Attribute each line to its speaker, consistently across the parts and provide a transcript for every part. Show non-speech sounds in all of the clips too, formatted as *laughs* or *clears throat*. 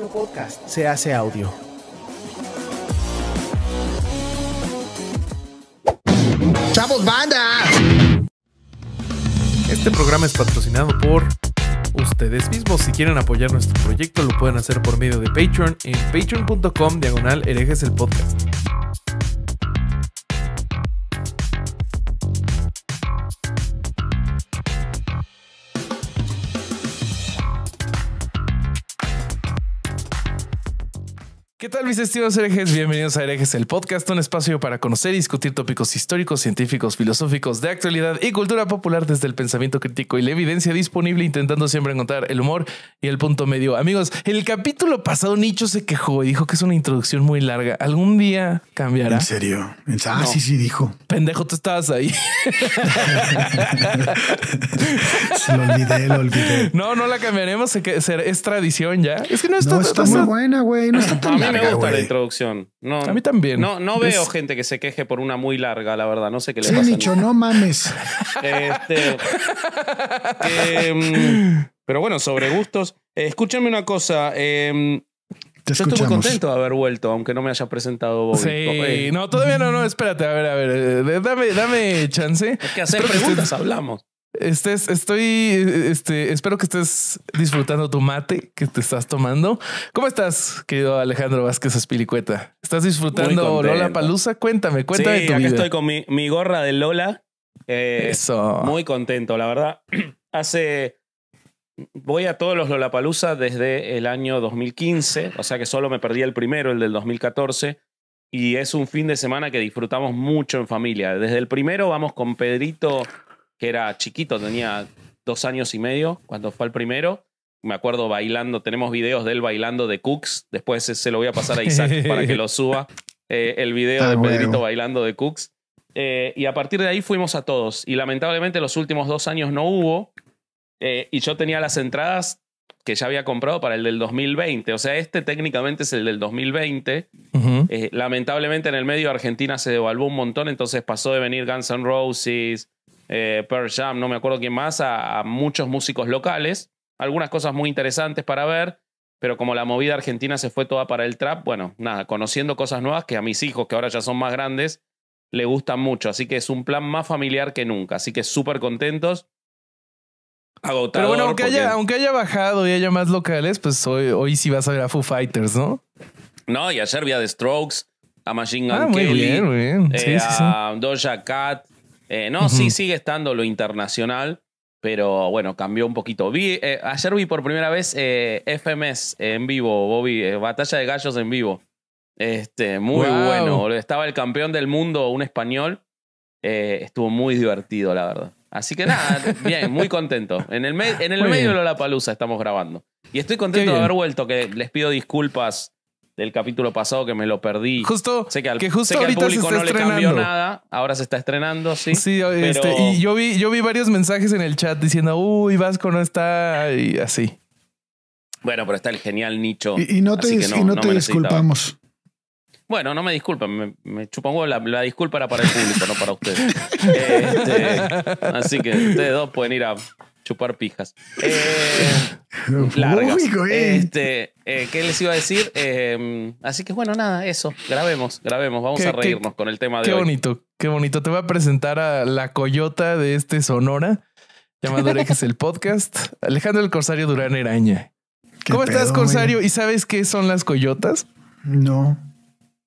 Speaker 1: un Podcast se hace audio. ¡Chavos, banda!
Speaker 2: Este programa es patrocinado por ustedes mismos. Si quieren apoyar nuestro proyecto, lo pueden hacer por medio de Patreon en patreon.com diagonal el podcast. tal mis estimados herejes? Bienvenidos a Herejes, el podcast, un espacio para conocer y discutir tópicos históricos, científicos, filosóficos, de actualidad y cultura popular desde el pensamiento crítico y la evidencia disponible, intentando siempre encontrar el humor y el punto medio. Amigos, el capítulo pasado Nicho se quejó y dijo que es una introducción muy larga. ¿Algún día cambiará? ¿En
Speaker 1: serio? ah, sí, sí, dijo.
Speaker 2: Pendejo, tú estabas ahí. *laughs*
Speaker 1: lo olvidé, lo olvidé.
Speaker 2: No, no la cambiaremos, es tradición ya.
Speaker 1: Es que no está, no, muy buena, güey. No está *clears throat* tan larga
Speaker 3: me gusta la introducción. No, a mí también. No, no veo gente que se queje por una muy larga, la verdad. No sé qué le sí, dicho
Speaker 1: no mames. *laughs*
Speaker 3: Este, em, pero bueno, sobre gustos. Eh, escúchame una cosa. Eh, yo contento de haber vuelto, aunque no me hayas presentado Sí, eh. no, todavía
Speaker 2: no, no, espérate, a ver, a ver, eh, dame, chance. que hacer preguntas, hablamos estoy, este, espero que estés disfrutando tu mate que te estás tomando. ¿Cómo estás, querido Alejandro Vázquez Espilicueta? ¿Estás disfrutando Lola Palusa? Cuéntame, cuéntame tu estoy
Speaker 3: con mi, mi gorra de Lola. Eh, Eso. Muy contento, la verdad. *clears throat* Hace. Voy a todos los Lollapalooza desde el año 2015, o sea que solo me perdí el primero, el del 2014. Y es un fin de semana que disfrutamos mucho en familia. Desde el primero vamos con Pedrito que era chiquito, tenía dos años y medio cuando fue el primero. Me acuerdo bailando, tenemos videos de él bailando de Cooks. Después se lo voy a pasar a Isaac *laughs* para que lo suba. Eh, el video ah, de Pedrito bailando de Cooks. Eh, y a partir de ahí fuimos a todos. Y lamentablemente los últimos dos años no hubo. Eh, y yo tenía las entradas que ya había comprado para el del 2020. O sea, este técnicamente es el del 2020. lamentablemente en el medio Argentina se devaluó un montón, entonces pasó de venir Guns N' Roses, eh, Pearl Jam, no me acuerdo quién más, a, muchos músicos locales. Algunas cosas muy interesantes para ver, pero como la movida argentina se fue toda para el trap, bueno, nada, conociendo cosas nuevas que a mis hijos, que ahora ya son más grandes, le gustan mucho. Así que es un plan más familiar que nunca. Así que súper contentos. Agotador, pero bueno, aunque, haya,
Speaker 2: bajado y haya más locales, pues hoy, hoy sí vas a ver a Foo Fighters, ¿no?
Speaker 3: No, y ayer vi The Strokes, a Machine Gun ah, Kelly, eh, a Doja Cat, eh, no, sí sigue estando lo internacional, pero bueno, cambió un poquito. Eh, ayer vi por primera vez eh, FMS en vivo, Bobby, eh, Batalla de Gallos en vivo. Este, muy bueno. Estaba el campeón del mundo, un español. estuvo muy divertido, la verdad. Así que nada, *laughs* bien, muy contento. En el, en el medio de la palusa estamos grabando. Y estoy contento de haber vuelto, que les pido disculpas del capítulo pasado que me lo perdí. Justo, sé que al, justo que público no le cambió nada, ahora se está estrenando, sí. Sí, este, y
Speaker 2: yo vi, yo vi varios mensajes
Speaker 3: en el chat diciendo, uy, Vasco no está, y así. Bueno, pero está el genial nicho. Y, no te, disculpamos. Bueno, no me disculpen, me, me chupan huevo. La, disculpa era para el público, no para ustedes. *laughs* Este, así que ustedes dos pueden ir a chupar pijas. *laughs*
Speaker 1: Eh, largas. este,
Speaker 3: eh, ¿Qué les iba a decir? Em, así que bueno, nada, eso. Grabemos, grabemos. Vamos a reírnos con el tema de qué hoy. Qué bonito,
Speaker 2: qué bonito. Te voy a presentar a la coyota de este Sonora, llamado es el Podcast, Alejandro el Corsario Durán Eraña. ¿Cómo estás, Corsario? ¿Y sabes qué son las coyotas? No.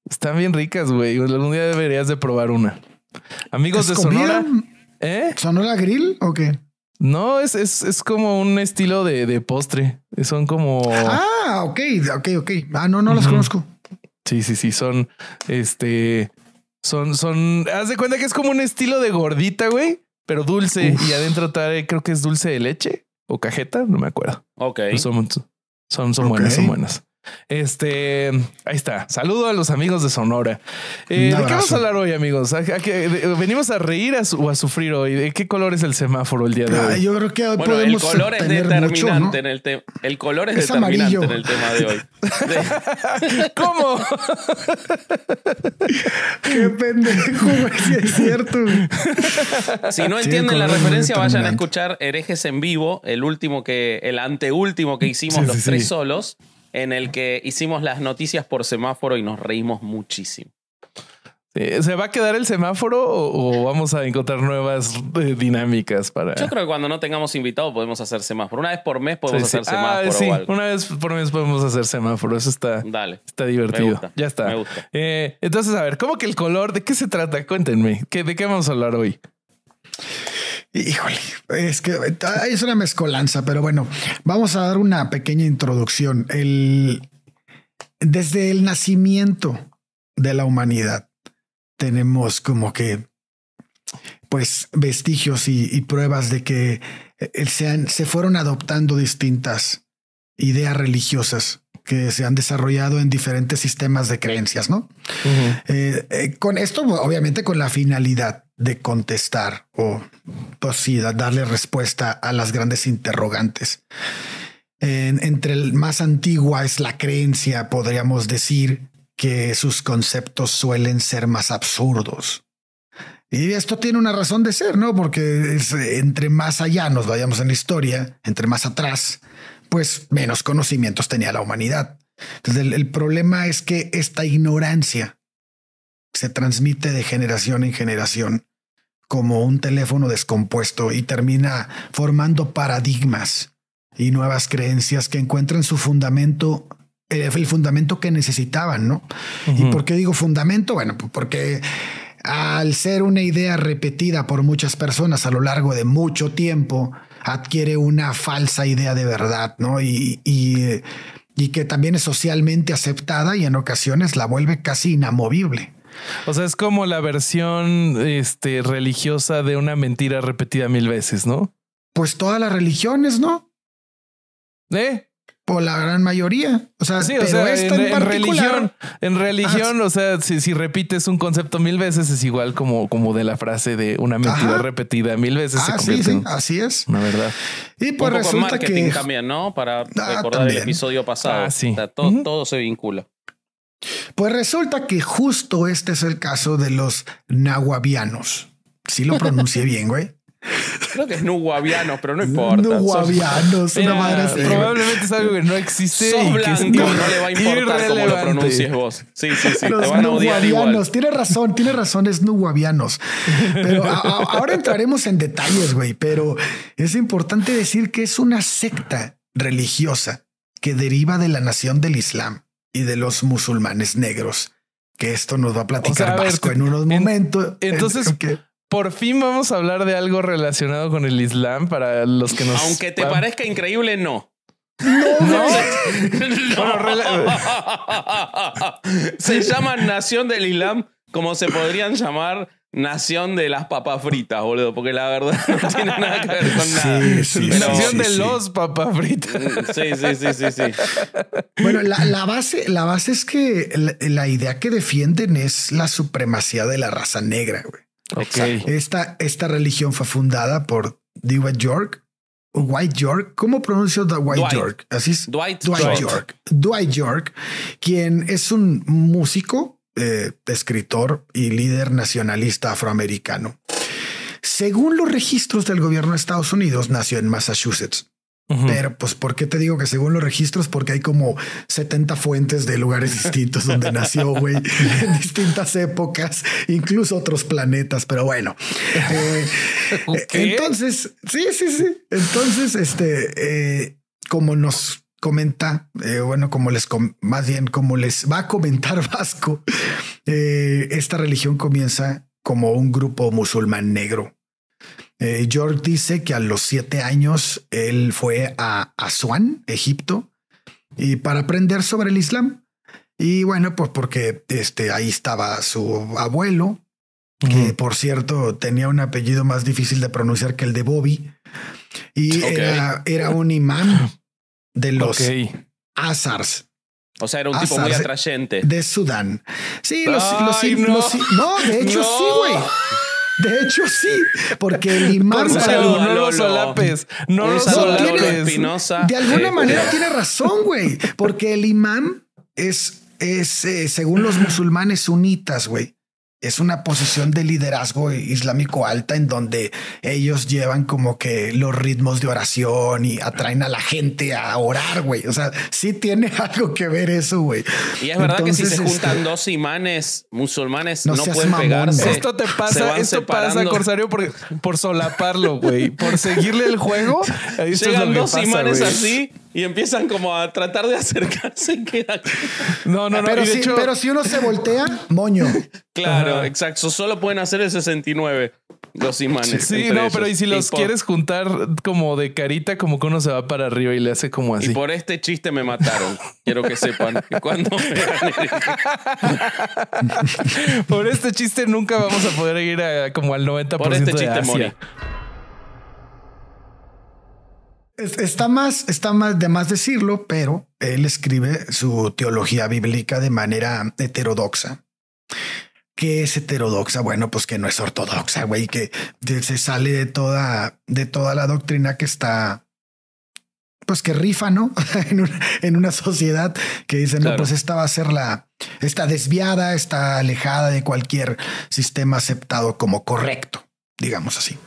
Speaker 2: Están bien ricas, güey. Algún día deberías de probar una. Amigos de Sonora. ¿eh? ¿Sonora Grill o qué? No, es, es, es como un estilo de, postre. Son como.
Speaker 1: Ah, ok, ok, ok. Ah, no, no las conozco.
Speaker 2: Sí, sí, sí. Son este. Son, son. Haz de cuenta que es como un estilo de gordita, güey, pero dulce. Y adentro trae, creo que es dulce de leche o cajeta, no me acuerdo. Ok. Pues son, son, son buenas, son buenas. Este, ahí está. Saludo a los amigos de Sonora. Eh, ¿De qué vamos a hablar hoy, amigos? Eh, ¿Venimos a reír o a sufrir hoy? ¿De qué color es el semáforo el
Speaker 3: día de hoy? yo creo que hoy bueno, podemos el color es determinante en el tema. El color es, determinante amarillo. en el tema de hoy. *laughs* *laughs* ¿Cómo?
Speaker 1: qué pendejo, si es cierto.
Speaker 3: Si no entienden la referencia, vayan a escuchar Herejes en vivo, el último que, el anteúltimo que hicimos los tres solos en el que hicimos las noticias por semáforo y nos reímos muchísimo.
Speaker 2: ¿Se va a quedar el semáforo o, vamos a encontrar nuevas eh, dinámicas para.? Yo
Speaker 3: creo que cuando no tengamos invitado podemos hacer semáforo. Una vez por mes podemos hacer ah, semáforo. Una vez por
Speaker 2: mes podemos hacer semáforo. Eso está, divertido. Ya está. Eh, entonces, a ver, ¿cómo que el color? ¿De qué se trata? Cuéntenme. ¿De qué vamos a hablar hoy?
Speaker 1: Híjole, es que es una mezcolanza, pero bueno, vamos a dar una pequeña introducción. desde el nacimiento de la humanidad tenemos como que pues vestigios y, pruebas de que eh, se, han, se fueron adoptando distintas ideas religiosas que se han desarrollado en diferentes sistemas de creencias, ¿no? Eh, eh, con esto, obviamente, con la finalidad de contestar o pues darle respuesta a las grandes interrogantes. entre el más antigua es la creencia, podríamos decir, que sus conceptos suelen ser más absurdos. Y esto tiene una razón de ser, ¿no? Porque entre más allá nos vayamos en la historia, entre más atrás, pues menos conocimientos tenía la humanidad. Entonces el problema es que esta ignorancia se transmite de generación en generación como un teléfono descompuesto y termina formando paradigmas y nuevas creencias que encuentran su fundamento, eh, el fundamento que necesitaban, ¿no? ¿Y por qué digo fundamento? Bueno, pues porque al ser una idea repetida por muchas personas a lo largo de mucho tiempo, adquiere una falsa idea de verdad, ¿no? y, y que también es socialmente aceptada y en ocasiones la vuelve casi inamovible.
Speaker 2: O sea, es como la versión este, religiosa de una mentira repetida mil veces, ¿no?
Speaker 1: Pues todas las religiones, ¿no? ¿Eh? Por pues la gran mayoría. O sea, pero en, religión,
Speaker 2: en ah, religión, o sea, si, si, repites un concepto mil veces es igual como, como de la frase de una mentira repetida mil veces. Ah,
Speaker 1: así es.
Speaker 3: La verdad. Y pues que también, ¿no? Para ah, recordar el episodio pasado. todo se vincula.
Speaker 1: Pues resulta que justo este es el caso de los nahuabianos. Si lo pronuncié bien, güey. Creo que es
Speaker 3: nuguavianos, pero no importa.
Speaker 2: Nuguavianos, una Probablemente es algo que no existe. y
Speaker 3: que no le va a importar cómo lo pronuncies vos. Sí, sí, sí. Los te
Speaker 1: Tiene razón, tiene razón, es nuguavianos. Pero ahora entraremos en detalles, güey. Pero es importante decir que es una secta religiosa que deriva de la nación del Islam y de los musulmanes negros, que esto nos va a platicar Vasco en unos momentos. *laughs* entonces,
Speaker 2: por fin vamos a hablar de algo relacionado con el Islam para los que nos... Aunque te parezca
Speaker 3: increíble, no. No, no. *laughs* no. *laughs* se llama Nación del Islam, como se podrían llamar Nación de las papas fritas, boludo, porque la verdad no tiene
Speaker 2: nada que ver con nada. Sí, sí, Nación de los papas fritas. Sí, sí, sí, sí, sí.
Speaker 1: Bueno, la, base, la base es que la, idea que defienden es la supremacía de la raza negra, güey. Okay. Esta, esta religión fue fundada por Dwight York. White York, ¿cómo pronuncio Dwight. York? Así es. Dwight York. Dwight York, quien es un músico eh, escritor y líder nacionalista afroamericano. Según los registros del gobierno de Estados Unidos, nació en Massachusetts. Pero, pues, ¿por qué te digo que según los registros? Porque hay como 70 fuentes de lugares distintos donde *laughs* nació, güey, en distintas épocas, incluso otros planetas, pero bueno. Eh, *laughs* entonces, sí, sí, sí. Entonces, este, eh, como nos comenta, eh, bueno, como les, más bien como les va a comentar *laughs* Vasco, eh, esta religión comienza como un grupo musulmán negro. Eh, George dice que a los siete años él fue a Asuán, Egipto, y para aprender sobre el Islam. Y bueno, pues porque este, ahí estaba su abuelo, que por cierto tenía un apellido más difícil de pronunciar que el de Bobby. Y era, era, un imán *laughs* de los Azars.
Speaker 3: O sea, era un tipo muy atrayente. De
Speaker 1: Sudán. Sí, los, no. de hecho sí, güey. De hecho, sí, porque el imán no los solapes,
Speaker 2: no los solapes. De alguna manera tiene
Speaker 1: razón, güey, porque el imán es, es eh, según los musulmanes sunitas, güey es una posición de liderazgo islámico alta en donde ellos llevan como que los ritmos de oración y atraen a la gente a orar, güey. O sea, sí tiene *laughs* algo que ver eso, güey. Y es verdad que si se juntan este,
Speaker 3: dos imanes musulmanes no, pueden Esto te pasa, esto pasa, Corsario, por, por solaparlo, güey. Por seguirle
Speaker 2: el juego.
Speaker 1: Llegan dos imanes así
Speaker 2: y empiezan como a tratar de acercarse.
Speaker 1: Y *laughs* No, no, no. Pero, pero si uno se voltea, moño.
Speaker 3: Claro, exacto. Solo pueden hacer el 69 los imanes. Sí, no, pero y si los quieres
Speaker 2: juntar como de carita, como que uno se va para arriba y le hace como así. Y
Speaker 3: por este chiste me mataron. *laughs*
Speaker 2: Quiero que sepan cuándo cuando *laughs* Por este chiste nunca vamos a poder ir como al 90% por este chiste, Asia.
Speaker 1: Está más, está más de más decirlo, pero él escribe su teología bíblica de manera heterodoxa. ¿Qué es heterodoxa, bueno, pues que no es ortodoxa, güey, que se sale de toda, de toda la doctrina que está, pues que rifa, ¿no? *laughs* en, una, sociedad que dice, no, pues esta va a ser la, está desviada, está alejada de cualquier sistema aceptado como correcto, digamos así.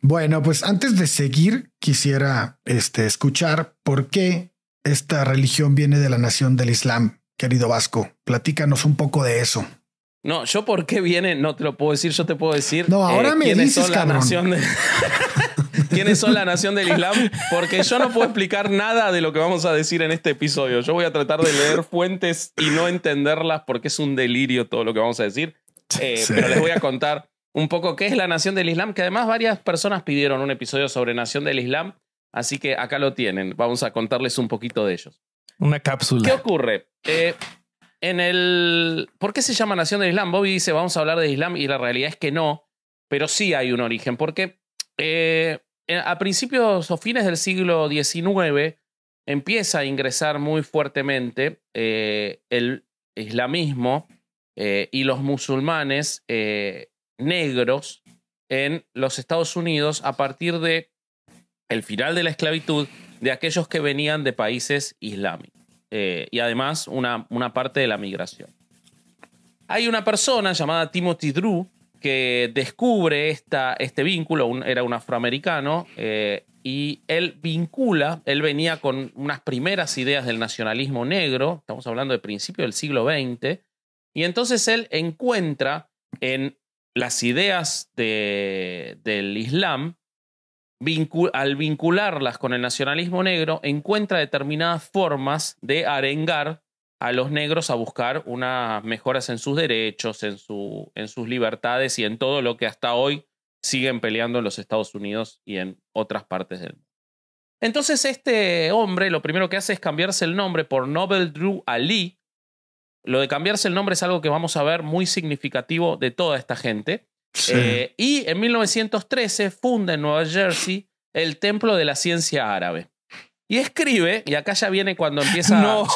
Speaker 1: Bueno, pues antes de seguir, quisiera este, escuchar por qué esta religión viene de la nación del Islam. Querido Vasco, platícanos un poco de eso.
Speaker 3: No, yo por qué viene, no te lo puedo decir, yo te puedo decir. No, ahora eh, me quiénes son la nación *laughs* ¿Quiénes son la nación del Islam? Porque yo no puedo explicar nada de lo que vamos a decir en este episodio. Yo voy a tratar de leer fuentes y no entenderlas porque es un delirio todo lo que vamos a decir. Eh, pero les voy a contar un poco qué es la nación del Islam, que además varias personas pidieron un episodio sobre nación del Islam. Así que acá lo tienen. Vamos a contarles un poquito de ellos.
Speaker 2: Una cápsula. ¿Qué
Speaker 3: ocurre? Eh, en el. ¿Por qué se llama Nación del Islam? Bobby dice, vamos a hablar de Islam, y la realidad es que no, pero sí hay un origen, porque eh, a principios o fines del siglo XIX empieza a ingresar muy fuertemente eh, el islamismo eh, y los musulmanes negros en los Estados Unidos a partir de el final de la esclavitud de aquellos que venían de países islámicos. Eh, y además una, parte de la migración. Hay una persona llamada Timothy Drew que descubre esta, este vínculo, era un afroamericano, eh, y él vincula, él venía con unas primeras ideas del nacionalismo negro, estamos hablando de principio del siglo XX, y entonces él encuentra en las ideas del Islam al vincularlas con el nacionalismo negro, encuentra determinadas formas de arengar a los negros a buscar unas mejoras en sus derechos, en, su, en sus libertades y en todo lo que hasta hoy siguen peleando en los Estados Unidos y en otras partes del mundo. Entonces este hombre lo primero que hace es cambiarse el nombre por Nobel Drew Ali. Lo de cambiarse el nombre es algo que vamos a ver muy significativo de toda esta gente. Eh, y en 1913 funda en Nueva Jersey el Templo de la Ciencia Árabe. Y escribe, y acá ya viene cuando empieza. *laughs* No, o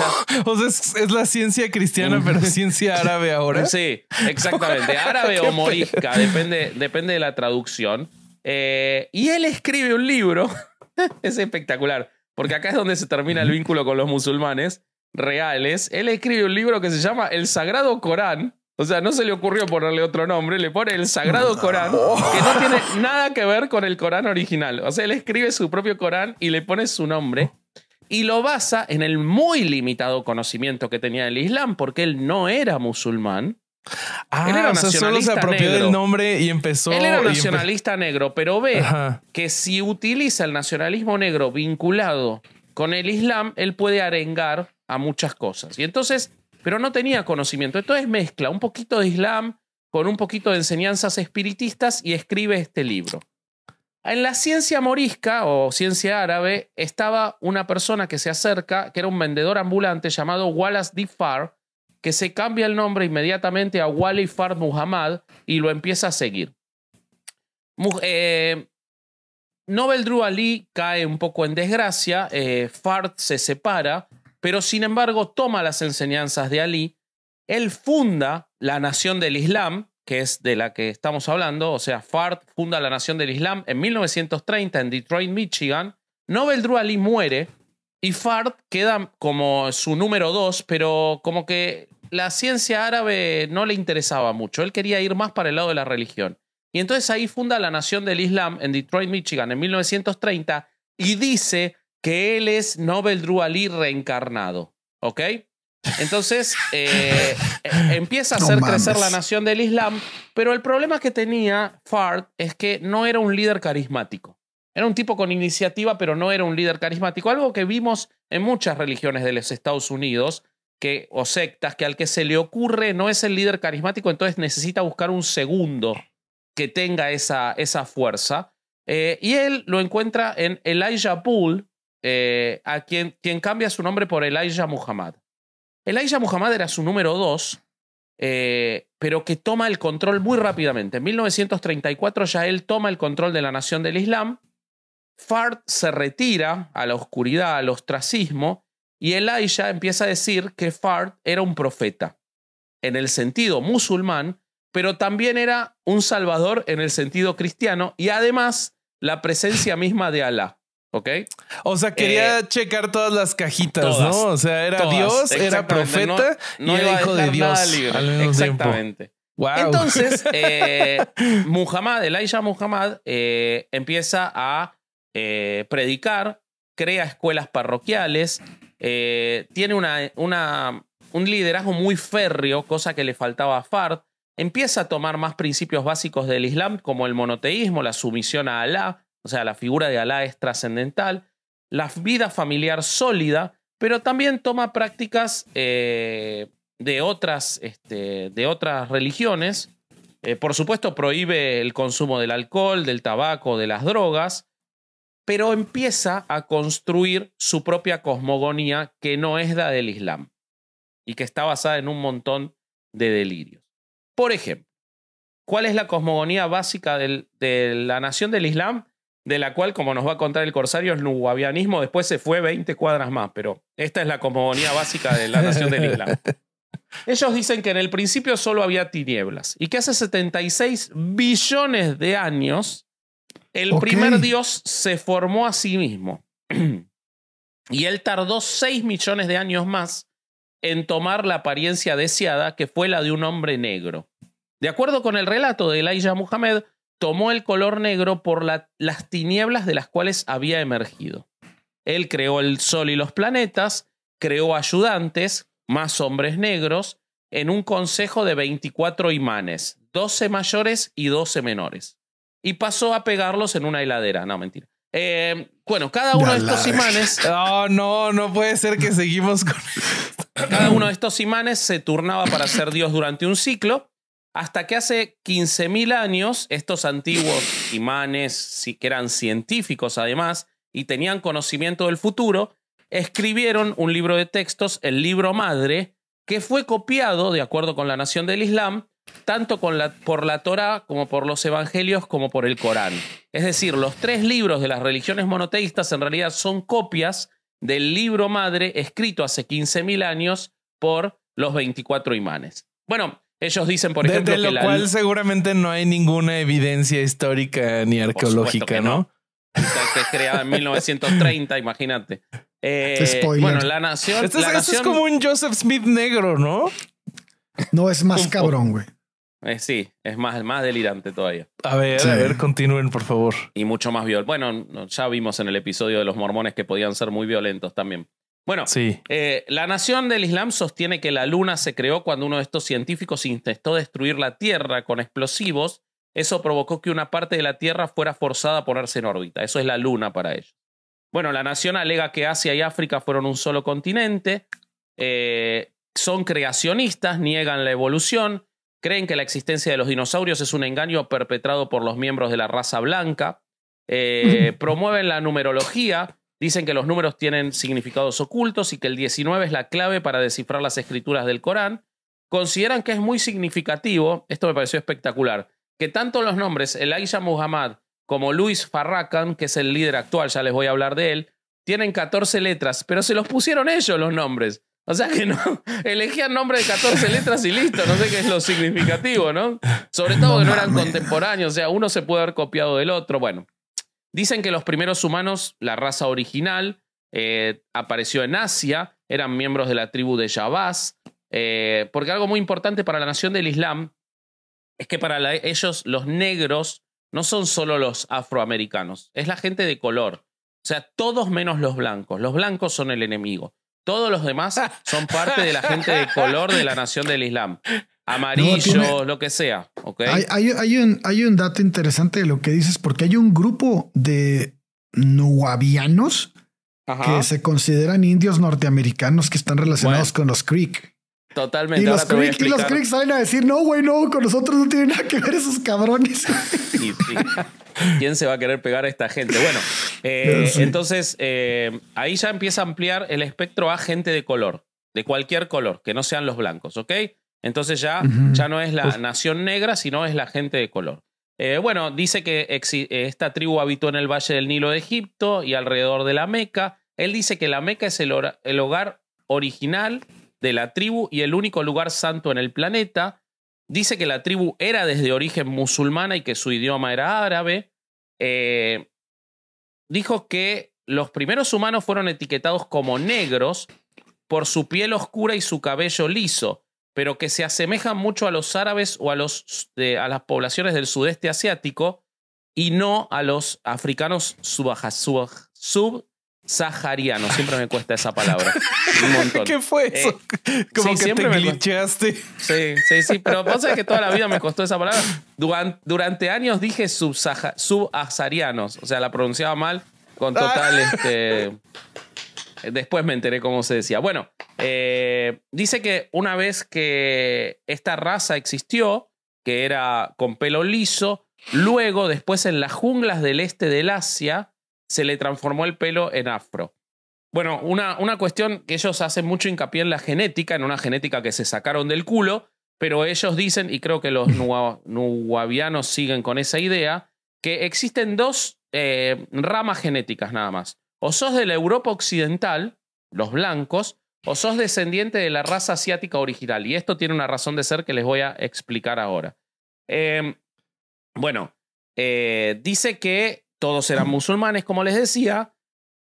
Speaker 2: sea, es, la ciencia cristiana, pero *laughs* ciencia árabe ahora. Sí, exactamente. Árabe *laughs* o morisca,
Speaker 3: depende, depende de la traducción. Eh, y él escribe un libro, es espectacular, porque acá es donde se termina el vínculo con los musulmanes reales. Él escribe un libro que se llama El Sagrado Corán, o sea, no se le ocurrió ponerle otro nombre, le pone el Sagrado Corán, que no tiene nada que ver con el Corán original. O sea, él escribe su propio Corán y le pone su nombre y lo basa en el muy limitado conocimiento que tenía del Islam, porque él no era musulmán.
Speaker 2: Ah, él era ah, se
Speaker 3: apropió del nombre y empezó. Él era nacionalista negro, pero ve que si utiliza el nacionalismo negro vinculado con el Islam, él puede arengar a muchas cosas. Y entonces pero no tenía conocimiento. Entonces mezcla un poquito de Islam con un poquito de enseñanzas espiritistas y escribe este libro. En la ciencia morisca o ciencia árabe estaba una persona que se acerca, que era un vendedor ambulante llamado Wallace Far, que se cambia el nombre inmediatamente a Wali Far Muhammad y lo empieza a seguir. Eh, Nobel Drew Ali cae un poco en desgracia, eh, Fard se separa pero sin embargo toma las enseñanzas de Ali, él funda la Nación del Islam, que es de la que estamos hablando, o sea, Fard funda la Nación del Islam en 1930 en Detroit, Michigan. Nobel Drew Ali muere y Fard queda como su número dos, pero como que la ciencia árabe no le interesaba mucho. Él quería ir más para el lado de la religión. Y entonces ahí funda la Nación del Islam en Detroit, Michigan en 1930 y dice que él es Nobel Druali Ali reencarnado. ¿Ok? Entonces *laughs* eh, eh, empieza a hacer crecer la nación del Islam, pero el problema que tenía Fard es que no era un líder carismático. Era un tipo con iniciativa, pero no era un líder carismático. Algo que vimos en muchas religiones de los Estados Unidos que, o sectas que al que se le ocurre no es el líder carismático, entonces necesita buscar un segundo que tenga esa, esa fuerza. Eh, y él lo encuentra en Elijah Poole, eh, a quien, cambia su nombre por Elijah Muhammad. Elijah Muhammad era su número dos, eh, pero que toma el control muy rápidamente. En 1934 ya él toma el control de la nación del Islam. Fard se retira a la oscuridad, al ostracismo, y Elijah empieza a decir que Fard era un profeta, en el sentido musulmán, pero también era un salvador en el sentido cristiano, y además la presencia misma de Alá. ¿Ok? O sea, quería eh, checar todas las cajitas, ¿no? O sea, era Dios,
Speaker 2: era profeta no, y era hijo de Dios. exactamente.
Speaker 3: Entonces, *laughs* eh, Muhammad, Aisha Muhammad, eh, empieza a eh, predicar, crea escuelas parroquiales, tiene una, un liderazgo muy férreo, cosa que le faltaba a Fard. Empieza a tomar más principios básicos del Islam, como el monoteísmo, la sumisión a Alá, o sea, la figura de Alá es trascendental, la vida familiar sólida, pero también toma prácticas eh, de, otras, este, de otras religiones. Eh, por supuesto, prohíbe el consumo del alcohol, del tabaco, de las drogas, pero empieza a construir su propia cosmogonía que no es la del Islam y que está basada en un montón de delirios. Por ejemplo, ¿cuál es la cosmogonía básica de la nación del Islam? de la cual, como nos va a contar el corsario, el nubavianismo después se fue 20 cuadras más, pero esta es la comodonía básica de la nación del Islam. *laughs* Ellos dicen que en el principio solo había tinieblas y que hace 76 billones de años el primer dios se formó a sí mismo. *clears throat* y él tardó 6 millones de años más en tomar la apariencia deseada, que fue la de un hombre negro. De acuerdo con el relato de Elijah Muhammad, tomó el color negro por las tinieblas de las cuales había emergido. Él creó el Sol y los planetas, creó ayudantes, más hombres negros, en un consejo de 24 imanes, 12 mayores y 12 menores. Y pasó a pegarlos en una heladera. No, mentira. Em, bueno, cada uno de estos imanes. No, *laughs* ah, no, no puede ser que seguimos con. Cada uno de estos imanes se turnaba para ser Dios durante un ciclo hasta que hace 15.000 años estos antiguos imanes, que eran científicos además, y tenían conocimiento del futuro, escribieron un libro de textos, el libro madre, que fue copiado, de acuerdo con la nación del Islam, tanto por la Torá como por los evangelios como por el Corán. Es decir, los tres libros de las religiones monoteístas en realidad son copias del libro madre escrito hace 15.000 años por los 24 imanes. Bueno, ellos dicen, por ejemplo, de, lo cual
Speaker 2: seguramente no hay ninguna evidencia histórica ni arqueológica, ¿no?
Speaker 3: Que es creada en 1930, imagínate. Eh, bueno, la nación. es, como un
Speaker 2: Joseph Smith negro, ¿no? No, es más cabrón, güey.
Speaker 3: Eh, sí, es más, más delirante todavía. A ver, a ver, continúen, por favor. Y mucho más violento. Bueno, ya vimos en el episodio de los mormones que podían ser muy violentos también. Bueno, eh, la nación del Islam sostiene que la luna se creó cuando uno de estos científicos intentó destruir la Tierra con explosivos. Eso provocó que una parte de la Tierra fuera forzada a ponerse en órbita. Eso es la luna para ellos. Bueno, la nación alega que Asia y África fueron un solo continente. Eh, son creacionistas, niegan la evolución, creen que la existencia de los dinosaurios es un engaño perpetrado por los miembros de la raza blanca. Eh, *laughs* promueven la numerología Dicen que los números tienen significados ocultos y que el 19 es la clave para descifrar las escrituras del Corán. Consideran que es muy significativo, esto me pareció espectacular, que tanto los nombres el Aisha Muhammad como Luis Farrakhan, que es el líder actual, ya les voy a hablar de él, tienen 14 letras, pero se los pusieron ellos los nombres. O sea que no, *laughs* elegían nombres de 14 letras y listo, no sé qué es lo significativo, ¿no? Sobre todo que no eran contemporáneos, o sea, uno se puede haber copiado del otro, bueno. Dicen que los primeros humanos, la raza original, eh, apareció en Asia, eran miembros de la tribu de Yabás, eh, porque algo muy importante para la nación del Islam es que para ellos los negros no son solo los afroamericanos, es la gente de color. O sea, todos menos los blancos. Los blancos son el enemigo. Todos los demás *laughs* son parte de la gente de color de la nación del Islam. Amarillo, lo que sea. ¿okay?
Speaker 1: Hay, hay, un, dato interesante de lo que dices, porque hay un grupo de nuavianos que se consideran indios norteamericanos que están relacionados con los Creek. Totalmente. Y los, Creek, y los Creek salen a decir, no, güey, no, con nosotros no tienen nada que ver esos cabrones.
Speaker 3: *laughs* ¿Quién se va a querer pegar a esta gente? Bueno, eh, *laughs* entonces eh, ahí ya empieza a ampliar el espectro a gente de color, de cualquier color, que no sean los blancos, ¿ok? Entonces ya, ya no es la pues nación negra, sino es la gente de color. Eh, bueno, dice que eh, esta tribu habitó en el Valle del Nilo de Egipto y alrededor de la Meca. Él dice que la Meca es el, hogar original de la tribu y el único lugar santo en el planeta. Dice que la tribu era desde origen musulmana y que su idioma era árabe. Eh, dijo que los primeros humanos fueron etiquetados como negros por su piel oscura y su cabello liso pero que se asemeja mucho a los árabes o a, los, eh, a las poblaciones del sudeste asiático y no a los africanos subsaharianos. Sub saharianos. Siempre me cuesta esa palabra. *laughs* ¿Qué
Speaker 2: fue eh, eso? Como que siempre te
Speaker 3: glitchaste. Sí, sí, sí. Pero vos sabés que toda la vida me costó esa palabra. Durante, años dije subsaharianos. O sea, la pronunciaba mal con total *laughs* este, Después me enteré cómo se decía. Bueno, eh, dice que una vez que esta raza existió, que era con pelo liso, luego, después en las junglas del este del Asia, se le transformó el pelo en afro. Bueno, una, cuestión que ellos hacen mucho hincapié en la genética, en una genética que se sacaron del culo, pero ellos dicen, y creo que los *laughs* nuwavianos siguen con esa idea, que existen dos eh, ramas genéticas nada más. O sos de la Europa occidental, los blancos, o sos descendiente de la raza asiática original. Y esto tiene una razón de ser que les voy a explicar ahora. Em, bueno, eh, dice que todos eran musulmanes, como les decía,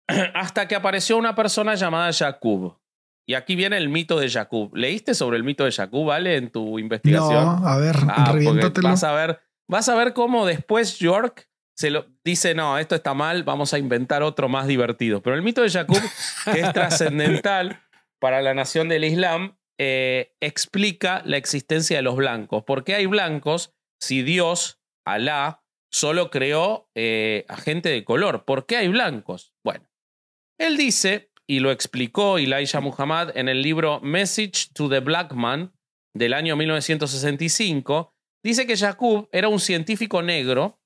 Speaker 3: *clears throat* hasta que apareció una persona llamada Jacob. Y aquí viene el mito de Yacub. ¿Leíste sobre el mito de Yacub, vale, en tu investigación? No, a ver, ah, vas a ver, vas a ver cómo después York dice, no, esto está mal, vamos a inventar otro más divertido. Pero el mito de Jacob, que es trascendental para la nación del Islam, eh, explica la existencia de los blancos. ¿Por qué hay blancos si Dios, Alá, solo creó eh, a gente de color? ¿Por qué hay blancos? Bueno, él dice, y lo explicó Elijah Muhammad en el libro Message to the Black Man del año 1965, dice que Jacob era un científico negro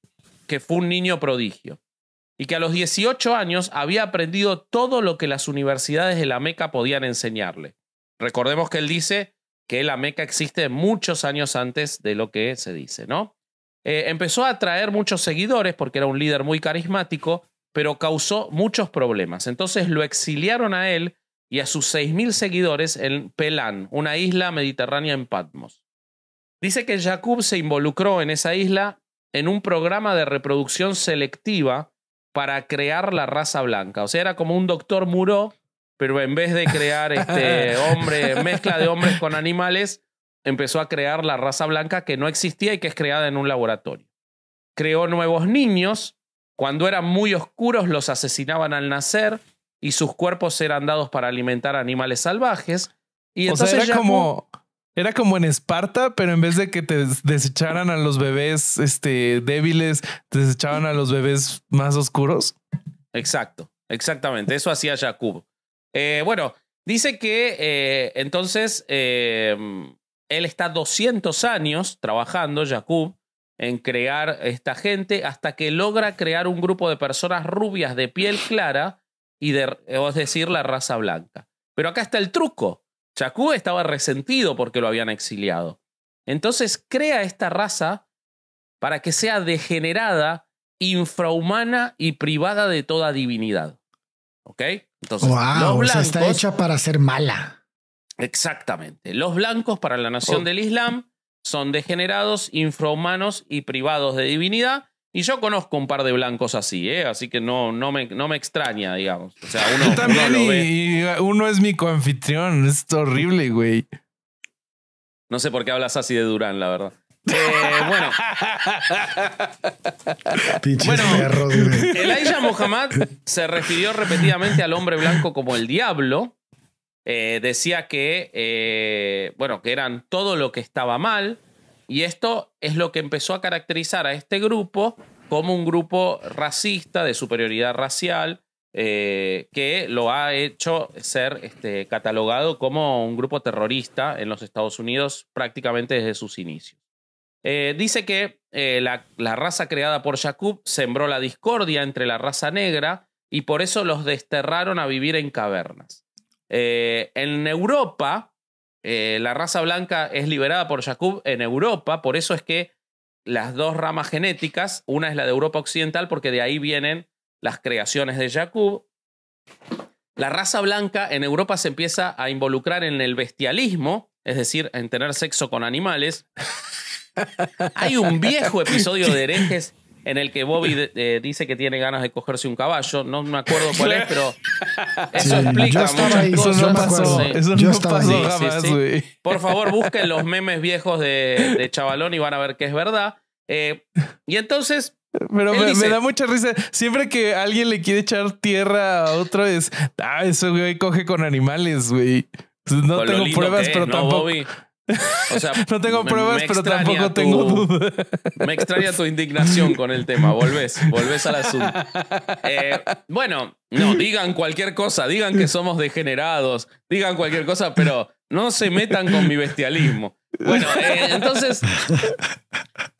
Speaker 3: que fue un niño prodigio y que a los 18 años había aprendido todo lo que las universidades de la Meca podían enseñarle. Recordemos que él dice que la Meca existe muchos años antes de lo que se dice, ¿no? Eh, empezó a atraer muchos seguidores porque era un líder muy carismático, pero causó muchos problemas. Entonces lo exiliaron a él y a sus 6.000 seguidores en Pelán, una isla mediterránea en Patmos. Dice que Jacob se involucró en esa isla en un programa de reproducción selectiva para crear la raza blanca. O sea, era como un doctor muro, pero en vez de crear este *laughs* hombre, mezcla de hombres con animales, empezó a crear la raza blanca que no existía y que es creada en un laboratorio. Creó nuevos niños, cuando eran muy oscuros los asesinaban al nacer y sus cuerpos eran dados para alimentar animales salvajes.
Speaker 1: Y o entonces sea, era como,
Speaker 2: era como en Esparta, pero en vez de que te desecharan a los bebés este, débiles, te desechaban a los bebés más oscuros.
Speaker 3: Exacto, exactamente. Eso hacía Jacob. Eh, bueno, dice que eh, entonces em, él está 200 años trabajando, Jacob, en crear esta gente hasta que logra crear un grupo de personas rubias de piel clara y de, es decir, la raza blanca. Pero acá está el truco Chacú estaba resentido porque lo habían exiliado. Entonces crea esta raza para que sea degenerada, infrahumana y privada de toda divinidad. ¿Ok? Entonces, blancos, está hecha
Speaker 1: para ser mala.
Speaker 3: Exactamente. Los blancos para la nación oh. del Islam son degenerados, infrahumanos y privados de divinidad, y yo conozco un par de blancos así, ¿eh? así que no, no, me, no me extraña, digamos. sea, uno, *laughs* también
Speaker 2: Y, uno es mi coanfitrión, es horrible,
Speaker 3: güey. No sé por qué hablas así de Durán, la verdad. *laughs* Eh, bueno. bueno, perros, Aisha Muhammad se refirió repetidamente al hombre blanco como el diablo. Eh, decía que, eh, bueno, que eran todo lo que estaba mal, y esto es lo que empezó a caracterizar a este grupo como un grupo racista, de superioridad racial, eh, que lo ha hecho ser este, catalogado como un grupo terrorista en los Estados Unidos prácticamente desde sus inicios. Eh, dice que eh, la, la, raza creada por Jacob sembró la discordia entre la raza negra y por eso los desterraron a vivir en cavernas. en Europa, eh, la raza blanca es liberada por Jacob en Europa, por eso es que las dos ramas genéticas, una es la de Europa Occidental, porque de ahí vienen las creaciones de Jacob. La raza blanca en Europa se empieza a involucrar en el bestialismo, es decir, en tener sexo con animales. *laughs* Hay un viejo episodio de herejes en el que Bobby eh, dice que tiene ganas de cogerse un caballo. No me acuerdo cuál es, pero eso explica Eso no pasó, eso no pasó Por favor, busquen los memes viejos de, Chavalón y van a ver que es verdad. Eh, y entonces pero me, da
Speaker 2: mucha risa. Siempre que alguien le quiere echar tierra a otro es, ah, eso güey coge con animales, güey. Pues no tengo pruebas, pero no, tampoco. Bobby. *laughs* sea, *laughs* no tengo pruebas, pero tampoco tengo dudas.
Speaker 3: Me extraña tu indignación con el tema. Volvés, volvés al asunto. *laughs* Eh, bueno, no, digan cualquier cosa, digan que somos degenerados, digan cualquier cosa, pero no se metan con mi bestialismo. Bueno, eh, entonces.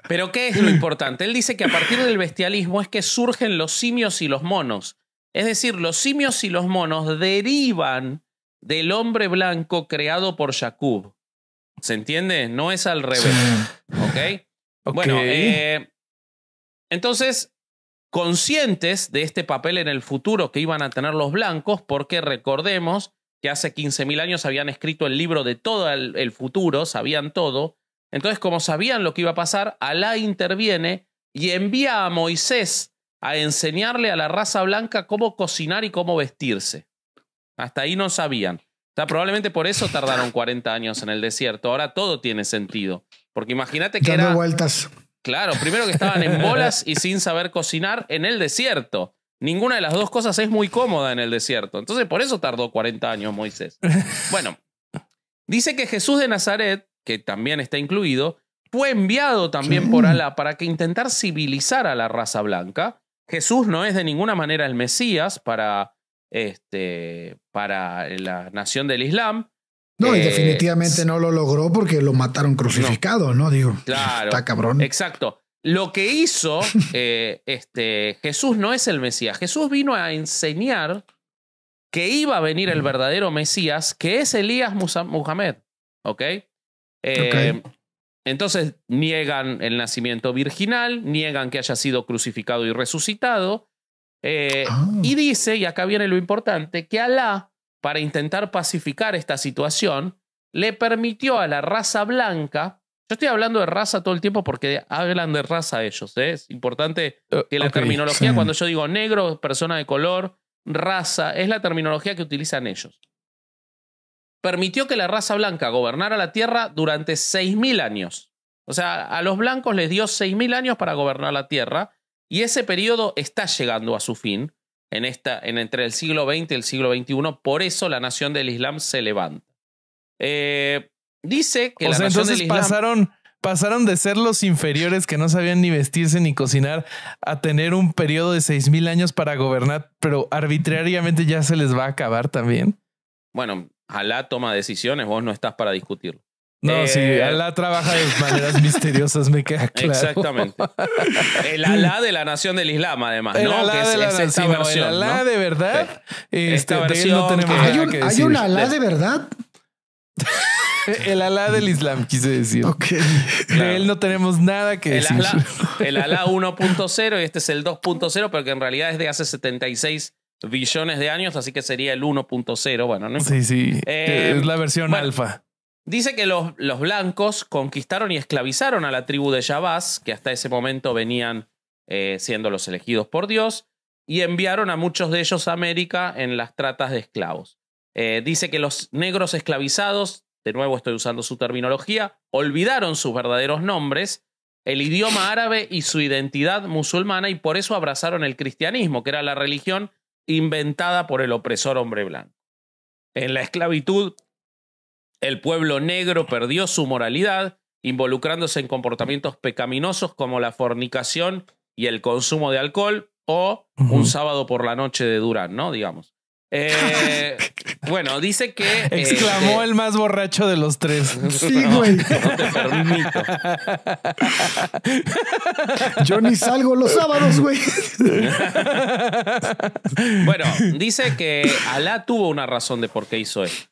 Speaker 3: ¿Pero qué es lo importante? Él dice que a partir del bestialismo es que surgen los simios y los monos. Es decir, los simios y los monos derivan del hombre blanco creado por Jacob. ¿Se entiende? No es al revés. ¿Ok? Bueno, eh, entonces, conscientes de este papel en el futuro que iban a tener los blancos, porque recordemos que hace 15.000 años habían escrito el libro de todo el, el futuro, sabían todo. Entonces, como sabían lo que iba a pasar, Alá interviene y envía a Moisés a enseñarle a la raza blanca cómo cocinar y cómo vestirse. Hasta ahí no sabían probablemente por eso tardaron 40 años en el desierto. Ahora todo tiene sentido. Porque imagínate que Dando vueltas. Claro, primero que estaban en bolas y sin saber cocinar en el desierto. Ninguna de las dos cosas es muy cómoda en el desierto. Entonces, por eso tardó 40 años Moisés. Bueno, dice que Jesús de Nazaret, que también está incluido, fue enviado también por Alá para que intentar civilizar a la raza blanca. Jesús no es de ninguna manera el Mesías para este, para la nación del Islam.
Speaker 1: No, y definitivamente no lo logró porque lo mataron crucificado, ¿no? Digo,
Speaker 3: está cabrón. Exacto. Lo que hizo *laughs* eh, este, Jesús no es el Mesías. Jesús vino a enseñar que iba a venir el verdadero Mesías, que es Elías Muhammad. Eh, entonces niegan el nacimiento virginal, niegan que haya sido crucificado y resucitado, eh, ah. Y dice, y acá viene lo importante, que Alá, para intentar pacificar esta situación, le permitió a la raza blanca, yo estoy hablando de raza todo el tiempo porque hablan de raza ellos, ¿eh? es importante eh, que la terminología, cuando yo digo negro, persona de color, raza, es la terminología que utilizan ellos. Permitió que la raza blanca gobernara la Tierra durante 6.000 años. O sea, a los blancos les dio 6.000 años para gobernar la Tierra y ese periodo está llegando a su fin en esta, en entre el siglo XX y el siglo XXI. Por eso la nación del Islam se levanta. Eh, dice que entonces pasaron,
Speaker 2: pasaron de ser los inferiores que no sabían ni vestirse ni cocinar a tener un periodo de 6.000 años para gobernar, pero arbitrariamente ya se les va a acabar también.
Speaker 3: Bueno, Alá toma decisiones, vos no estás para discutirlo. No, eh, sí, Alá trabaja de maneras *laughs*
Speaker 2: misteriosas, me queda claro. Exactamente.
Speaker 3: El Alá de la Nación del Islam, además, el ¿no? Alá de la nación El Alá de
Speaker 2: verdad. No tenemos ¿Hay, un, ¿Hay Alá de verdad? El Alá del Islam, quise decir. Okay. De él no tenemos nada que decir.
Speaker 3: *laughs* el Alá 1.0 y este es el 2.0, pero que en realidad es de hace 76 billones de años, así que sería el 1.0. Bueno, ¿no? Sí, sí. Eh, es
Speaker 2: la versión alfa.
Speaker 3: Dice que los, blancos conquistaron y esclavizaron a la tribu de Yabás, que hasta ese momento venían eh, siendo los elegidos por Dios, y enviaron a muchos de ellos a América en las tratas de esclavos. Eh, dice que los negros esclavizados, de nuevo estoy usando su terminología, olvidaron sus verdaderos nombres, el idioma árabe y su identidad musulmana, y por eso abrazaron el cristianismo, que era la religión inventada por el opresor hombre blanco. En la esclavitud el pueblo negro perdió su moralidad, involucrándose en comportamientos pecaminosos como la fornicación y el consumo de alcohol o un sábado por la noche de Durán, ¿no? Digamos. Eh, *laughs* bueno, dice que. Eh, Exclamó este
Speaker 2: el más borracho de los tres. *laughs* Sí, güey. permito.
Speaker 3: Yo ni salgo los sábados, güey. *laughs* bueno, dice que Alá tuvo una razón de por qué hizo esto.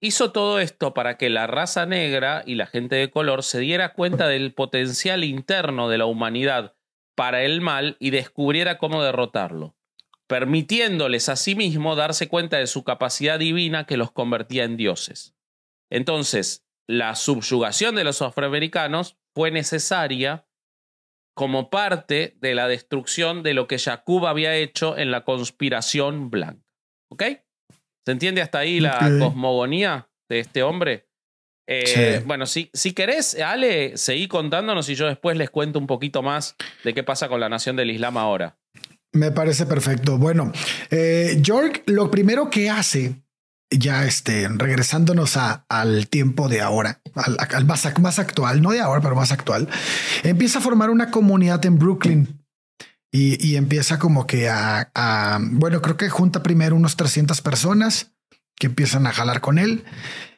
Speaker 3: Hizo todo esto para que la raza negra y la gente de color se diera cuenta del potencial interno de la humanidad para el mal y descubriera cómo derrotarlo, permitiéndoles a sí mismo darse cuenta de su capacidad divina que los convertía en dioses. Entonces, la subyugación de los afroamericanos fue necesaria como parte de la destrucción de lo que Jacob había hecho en la conspiración blanca. ¿Ok? ¿Se entiende hasta ahí la cosmogonía de este hombre? Eh, Bueno, si, si querés, Ale, seguí contándonos y yo después les cuento un poquito más de qué pasa con la Nación del Islam ahora.
Speaker 1: Me parece perfecto. Bueno, eh, York lo primero que hace, ya este, regresándonos a, al tiempo de ahora, al, más, más actual, no de ahora, pero más actual, empieza a formar una comunidad en Brooklyn y, empieza como que a, bueno, creo que junta primero unos 300 personas que empiezan a jalar con él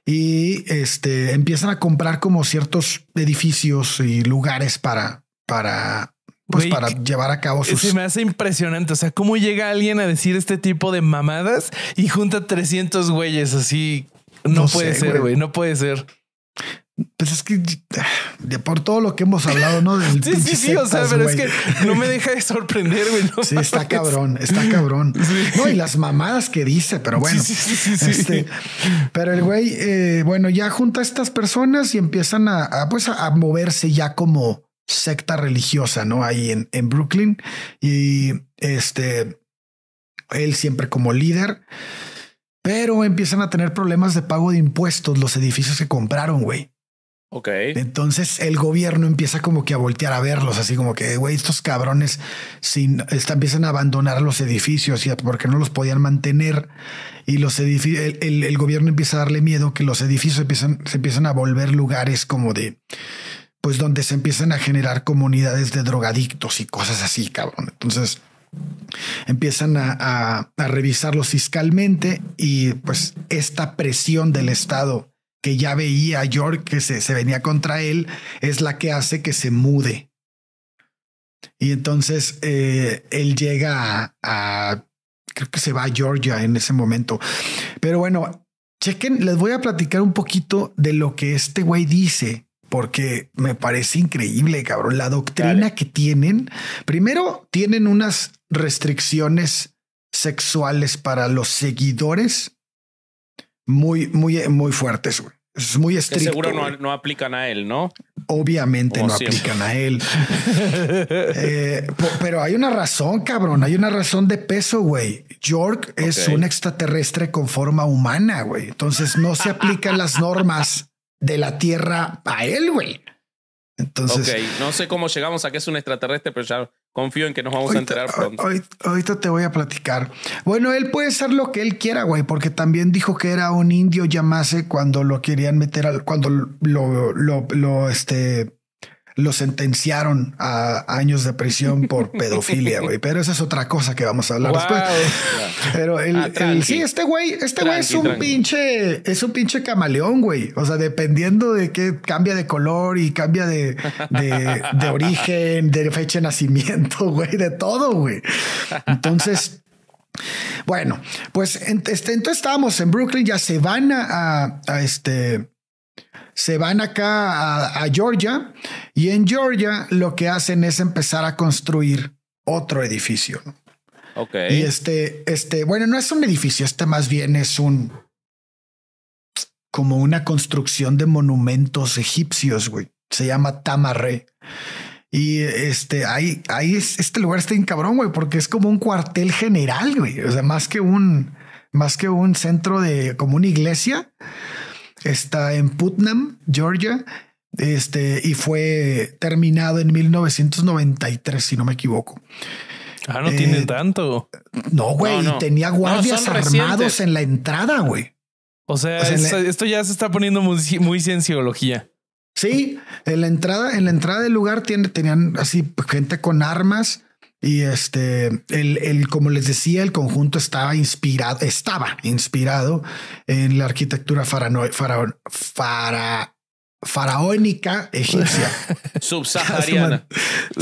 Speaker 1: y este, empiezan a comprar como ciertos edificios y lugares para,
Speaker 2: para, pues para eh, llevar a cabo eh, sus... Se me hace impresionante. O sea, cómo llega
Speaker 1: alguien a decir
Speaker 2: este tipo de mamadas y junta 300 güeyes así. No, puede ser, güey. No puede ser.
Speaker 1: Pues es que de por todo lo que hemos hablado, ¿no? sí, sí, o sea, pero es que no me deja de sorprender, güey. sí, está cabrón, está cabrón. No, y las mamadas que dice, pero bueno. este, pero el güey, eh, bueno, ya junta a estas personas y empiezan a, pues moverse ya como secta religiosa, ¿no? Ahí en, en Brooklyn. Y este, él siempre como líder. Pero empiezan a tener problemas de pago de impuestos los edificios que compraron, güey. Ok. Entonces el gobierno empieza como que a voltear a verlos, así como que, güey, estos cabrones sin, empiezan a abandonar los edificios y porque no los podían mantener y los edificios, el, gobierno empieza a darle miedo que los edificios empiezan, se empiezan a volver lugares como de, pues donde se empiezan a generar comunidades de drogadictos y cosas así, cabrón. Entonces empiezan a, a revisarlos fiscalmente y pues esta presión del Estado que ya veía York que se, se venía contra él, es la que hace que se mude. Y entonces eh, él llega a, creo que se va a Georgia en ese momento. Pero bueno, chequen, les voy a platicar un poquito de lo que este güey dice, porque me parece increíble, cabrón. La doctrina que tienen, primero tienen unas restricciones sexuales para los seguidores muy, muy, muy fuertes. Güey. Es muy estricto. seguro no,
Speaker 3: no, aplican a él, ¿no?
Speaker 1: Obviamente no aplican a él. *laughs* Eh, pero hay una razón, cabrón. Hay una razón de peso, güey. York es un extraterrestre con forma humana, güey. Entonces no se aplican las normas de la Tierra a él, güey. Entonces,
Speaker 3: ok, no sé cómo llegamos a que es un extraterrestre, pero ya Confío en que nos vamos a enterar pronto.
Speaker 1: Ahorita te voy a platicar. Bueno, él puede ser lo que él quiera, güey, porque también dijo que era un indio llamase eh, cuando lo querían meter al, cuando lo, lo, lo, este, lo sentenciaron a años de prisión por *laughs* pedofilia, güey. Pero esa es otra cosa que vamos a hablar después. Pero el, ah, sí, este güey, este güey es un pinche, es un pinche camaleón, güey. O sea, dependiendo de qué cambia de color y cambia de, origen, de fecha de nacimiento, *laughs* güey, de todo, güey. Entonces, bueno, pues este, entonces estábamos en Brooklyn, ya se van a este se van acá a, Georgia y en Georgia lo que hacen es empezar a construir otro edificio. Y este, este, bueno, no es un edificio, este más bien es un como una construcción de monumentos egipcios, güey. Se llama Tamaré. Y este, ahí, ahí este lugar está en cabrón, güey, porque es como un cuartel general, güey. O sea, más que un, más que un centro de, como una iglesia, está en Putnam, Georgia, este, y fue terminado en 1993, si no me equivoco.
Speaker 2: Ah, no tienen tiene eh, tanto.
Speaker 1: No, güey, tenía guardias armados en la entrada, güey. O sea, esto,
Speaker 2: ya se está poniendo muy, cienciología.
Speaker 1: Sí, en la entrada, en la entrada del lugar tenían así gente con armas y este, el, el, como les decía, el conjunto estaba inspirado, estaba inspirado en la arquitectura faraónica egipcia.
Speaker 3: *laughs* Subsahariana.
Speaker 2: *laughs* *laughs*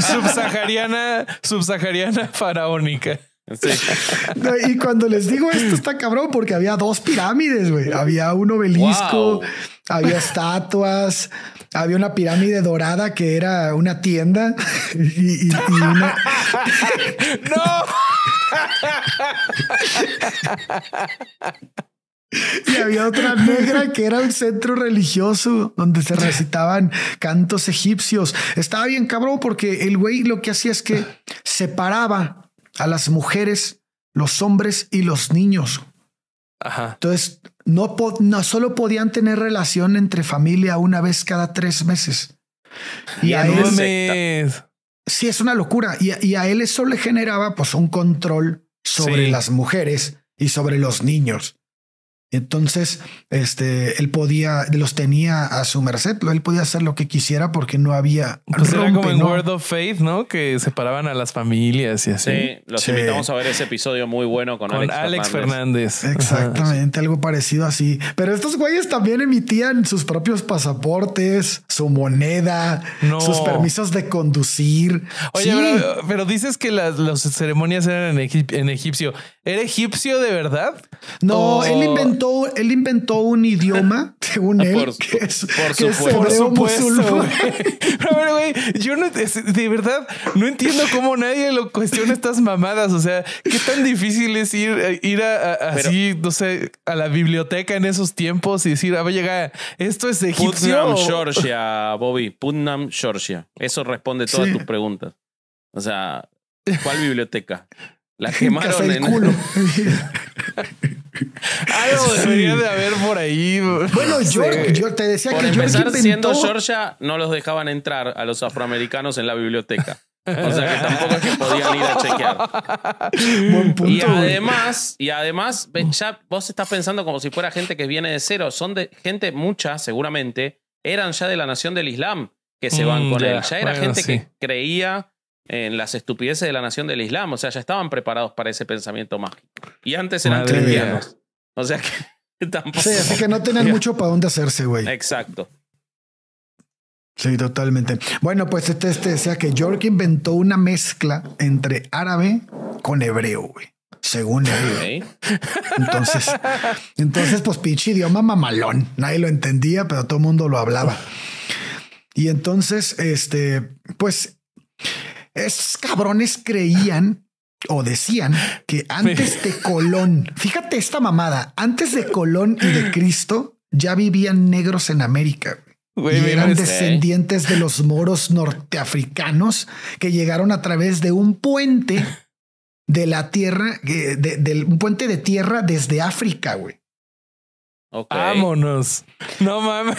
Speaker 2: subsahariana, subsahariana faraónica.
Speaker 1: *laughs* y cuando les digo esto está cabrón porque había dos pirámides, güey. Había un obelisco, había estatuas, había una pirámide dorada que era una tienda y, *laughs* *laughs* Y había otra negra que era un centro religioso donde se recitaban cantos egipcios. Estaba bien cabrón porque el güey lo que hacía es que separaba a las mujeres, los hombres y los niños. Ajá. Entonces, no, no solo podían tener relación entre familia una vez cada tres meses. Y a él, sí, es una locura. Y a, él eso le generaba pues un control sobre las mujeres y sobre los niños. Entonces, este, él podía, los tenía a su merced, él podía hacer lo que quisiera porque no había. Pues era como en ¿no?
Speaker 2: of Faith, ¿no? Que separaban a las familias y así. Sí, los invitamos a ver ese
Speaker 3: episodio muy bueno con, Alex, Fernández.
Speaker 1: Exactamente, algo parecido así. Pero estos güeyes también emitían sus propios pasaportes, su moneda, sus permisos de conducir. Oye,
Speaker 2: pero, dices que las, ceremonias eran en, egipcio. ¿Era egipcio de verdad?
Speaker 1: No, él inventó él inventó un idioma, *laughs* según él, por, que es, supuesto. Por supuesto Pero güey,
Speaker 2: yo de verdad, no entiendo cómo nadie lo cuestiona estas mamadas. O sea, qué tan difícil es ir, ir a, así, no sé, a la biblioteca en esos tiempos y decir, ah, a ver, llega, esto es egipcio. Putnam, Georgia,
Speaker 3: Bobby, Putnam, Georgia. Eso responde todas tus preguntas. O sea, ¿cuál biblioteca? La *laughs* quemaron en, en...
Speaker 2: *laughs* Algo debería de haber por ahí.
Speaker 1: Bueno, yo te decía que empezar siendo Georgia,
Speaker 3: no los dejaban entrar a los afroamericanos en la biblioteca. O sea que tampoco es que podían ir a chequear. Buen punto, y además, y ya vos estás pensando como si fuera gente que viene de cero. Son de gente, mucha seguramente, eran ya de la nación del Islam que se van mm, con él. Ya era gente que creía en las estupideces de la nación del Islam. O sea, ya estaban preparados para ese pensamiento mágico. Y antes eran cristianos. O sea que
Speaker 1: *laughs* tampoco. Sí, así que no tenían mucho para dónde hacerse, güey. Exacto. Sí, totalmente. Bueno, pues este, este decía que York inventó una mezcla entre árabe con hebreo, güey. Según él. Entonces, entonces, pues pinche idioma mamalón. Nadie lo entendía, pero todo el mundo lo hablaba. Y entonces, este, pues, es cabrones creían o decían que *laughs* antes de Colón, fíjate esta mamada, antes de Colón y de Cristo ya vivían negros en América. y eran ¿eh? descendientes de los moros norteafricanos que llegaron a través de un puente de la tierra, de, un puente de tierra desde África, güey.
Speaker 2: Vámonos. No mames.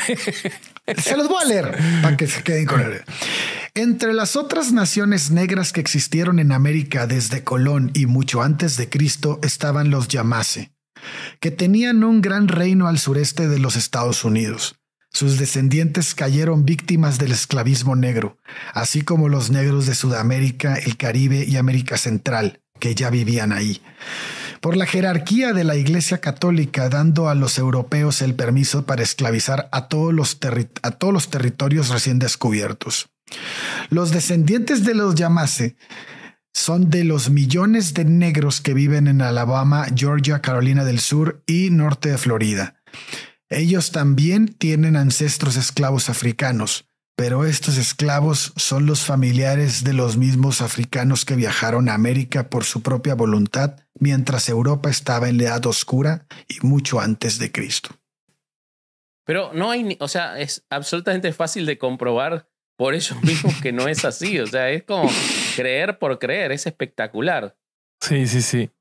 Speaker 2: Se los voy a
Speaker 1: leer para que se queden con él. Entre las otras naciones negras que existieron en América desde Colón y mucho antes de Cristo estaban los Yamase, que tenían un gran reino al sureste de los Estados Unidos. Sus descendientes cayeron víctimas del esclavismo negro, así como los negros de Sudamérica, el Caribe y América Central, que ya vivían ahí por la jerarquía de la Iglesia Católica, dando a los europeos el permiso para esclavizar a todos los, territorios recién descubiertos. Los descendientes de los Yamase son de los millones de negros que viven en Alabama, Georgia, Carolina del Sur y norte de Florida. Ellos también tienen ancestros esclavos africanos pero estos esclavos son los familiares de los mismos africanos que viajaron a América por su propia voluntad mientras Europa estaba en la Edad Oscura y mucho antes de Cristo.
Speaker 3: Pero no hay, o sea, es absolutamente fácil de comprobar por eso *laughs* mismo que no es así, o sea, es como creer por creer, es espectacular. Sí, sí, sí.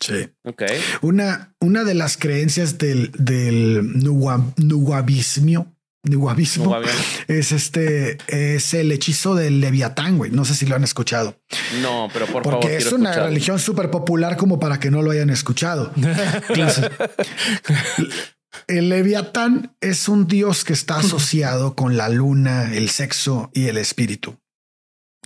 Speaker 3: Sí. Okay.
Speaker 1: Una, una de las creencias del, del de guavismo, es este, es el hechizo del Leviatán, güey. No sé si lo han escuchado.
Speaker 3: No, pero por Porque es una religión
Speaker 1: súper popular como para que no lo hayan escuchado. *laughs* el Leviatán es un dios que está asociado con la luna, el sexo y el espíritu.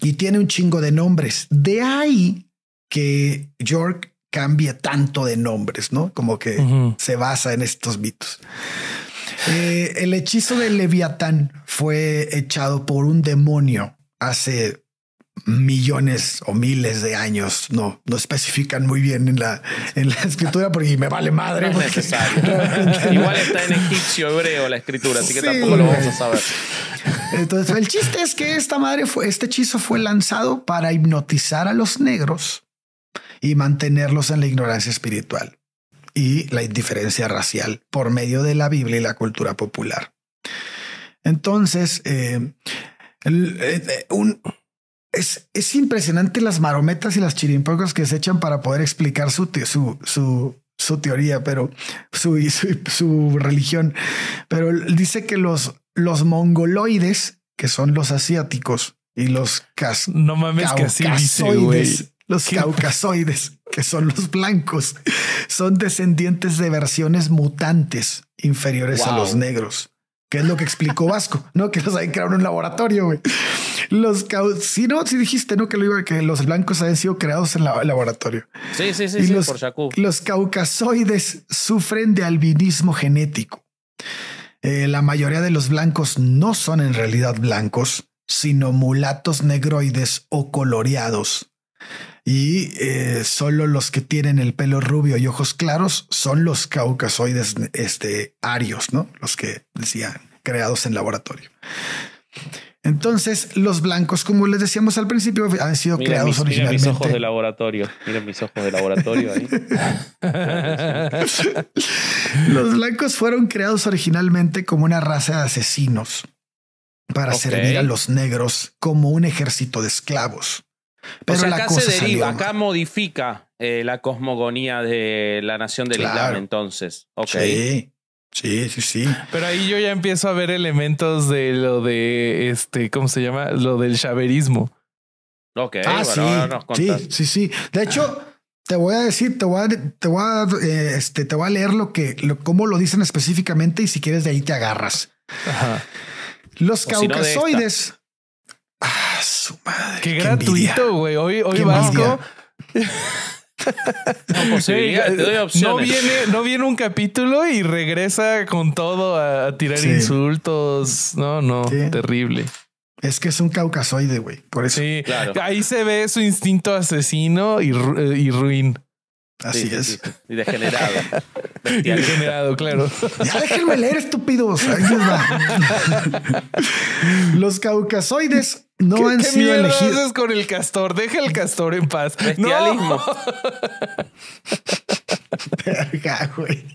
Speaker 1: Y tiene un chingo de nombres. De ahí que York cambie tanto de nombres, ¿no? Como que se basa en estos mitos. Eh, el hechizo de Leviatán fue echado por un demonio hace millones o miles de años. No, no especifican muy bien en la, escritura porque me vale madre. Igual está en
Speaker 3: egipcio hebreo la escritura, así que tampoco lo vamos a saber.
Speaker 1: Entonces, el chiste es que esta madre fue, este hechizo fue lanzado para hipnotizar a los negros y mantenerlos en la ignorancia espiritual y la indiferencia racial por medio de la Biblia y la cultura popular. Entonces, eh, eh, eh, es, impresionante las marometas y las chirimpocas que se echan para poder explicar su, su, su, su teoría, pero su, su, religión. Pero dice que los, los mongoloides, que son los asiáticos, y los cas no mames que así los caucasoides, que son los blancos, son descendientes de versiones mutantes inferiores a los negros, que es lo que explicó Vasco, ¿no? Que los hay creado en un laboratorio, güey. Los si no, si dijiste, ¿no? Que, lo iba, que los blancos habían sido creados en el laboratorio. Sí, sí, sí, sí los, por Shaku. Los caucasoides sufren de albinismo genético. Eh, la mayoría de los blancos no son en realidad blancos, sino mulatos negroides o coloreados y eh, solo los que tienen el pelo rubio y ojos claros son los caucasoides este, arios, ¿no? Los que decían creados en laboratorio. Entonces, los blancos, como les decíamos al principio, han sido creados originalmente. Mira mis ojos de laboratorio. Miren mis ojos de laboratorio ahí. *laughs* los blancos fueron creados originalmente como una raza de asesinos para servir a los negros como un ejército de esclavos. Pero acá se deriva,
Speaker 3: acá modifica eh, la cosmogonía de la nación del Islam, entonces. Okay. Sí, sí,
Speaker 2: sí, Pero ahí yo ya empiezo a ver elementos de lo de este, ¿cómo se llama? Lo del chaverismo. Ok, ah, sí, sí,
Speaker 1: sí, sí. De hecho, te voy a decir, te voy a, te voy eh, este, te voy a leer lo que, cómo lo dicen específicamente y si quieres de ahí te agarras. Ajá. Los caucasoides Ah, su madre. Qué, gratuito,
Speaker 2: güey. Hoy, hoy Vasco.
Speaker 1: No, pues no, viene,
Speaker 2: no viene un capítulo y regresa con todo a, tirar insultos. No, no, terrible.
Speaker 1: Es que es un caucasoide, güey.
Speaker 2: Por eso. Sí, claro. Ahí se ve su instinto asesino y, eh, y ruin. Así es. Y degenerado. *laughs* Y degenerado, claro.
Speaker 1: Ya déjenme leer, estúpidos. *laughs* Los caucasoides no han sido elegidos.
Speaker 2: con el castor? Deja el castor en paz. No.
Speaker 1: Verga, güey.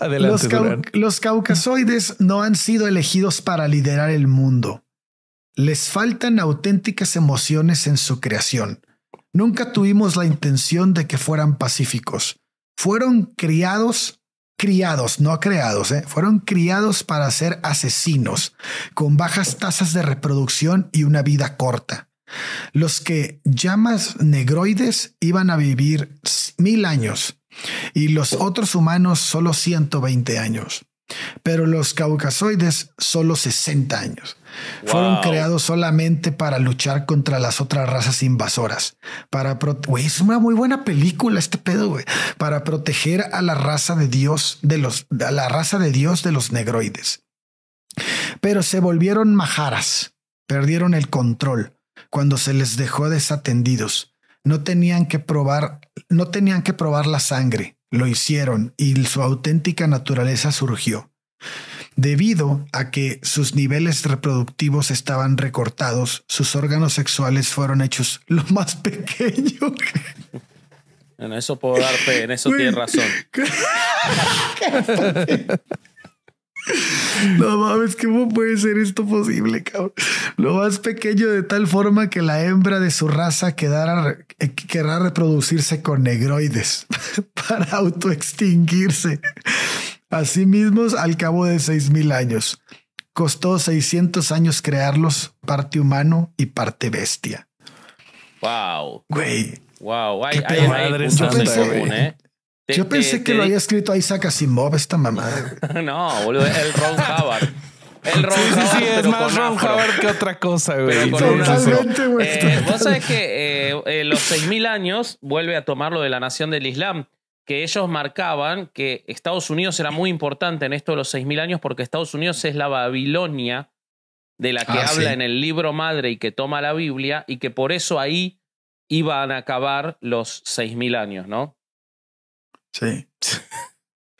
Speaker 1: Los, los caucasoides no han sido elegidos para liderar el mundo. Les faltan auténticas emociones en su creación. Nunca tuvimos la intención de que fueran pacíficos. Fueron criados criados, no creados, ¿eh? fueron criados para ser asesinos, con bajas tasas de reproducción y una vida corta. Los que llamas negroides iban a vivir mil años y los otros humanos solo 120 años pero los caucasoides solo 60 años. Fueron creados solamente para luchar contra las otras razas invasoras. Para es una muy buena película este pedo, Para proteger a la raza de Dios de los a la raza de Dios de los negroides. Pero se volvieron majaras, perdieron el control cuando se les dejó desatendidos. No tenían que probar, no tenían que probar la sangre lo hicieron y su auténtica naturaleza surgió. Debido a que sus niveles reproductivos estaban recortados, sus órganos sexuales fueron hechos lo más *laughs* pequeño.
Speaker 3: En eso puedo dar en eso tienes razón.
Speaker 1: *laughs* No mames, ¿cómo puede ser esto posible, cabrón? Lo más pequeño de tal forma que la hembra de su raza quedara, eh, querrá reproducirse con negroides *laughs* para autoextinguirse. mismos al cabo de seis mil años, costó 600 años crearlos, parte humano y parte bestia.
Speaker 3: Wow. Güey. Wow. Ay, ay, madre yo pensé que lo había
Speaker 1: escrito Isaac Asimov, esta mamada. *laughs* no, boludo, el Ron Howard.
Speaker 3: El Ron sí,
Speaker 2: sí, es más Ron afro. que otra cosa, güey. Totalmente, güey. Eh,
Speaker 3: Vos sabés que eh, los 6.000 años vuelve a tomar lo de la nación del Islam, que ellos marcaban que Estados Unidos era muy importante en esto de los 6.000 años porque Estados Unidos es la Babilonia de la que ah, habla en el libro madre y que toma la Biblia y que por eso ahí iban a acabar los 6.000 años, ¿no?
Speaker 1: Sí.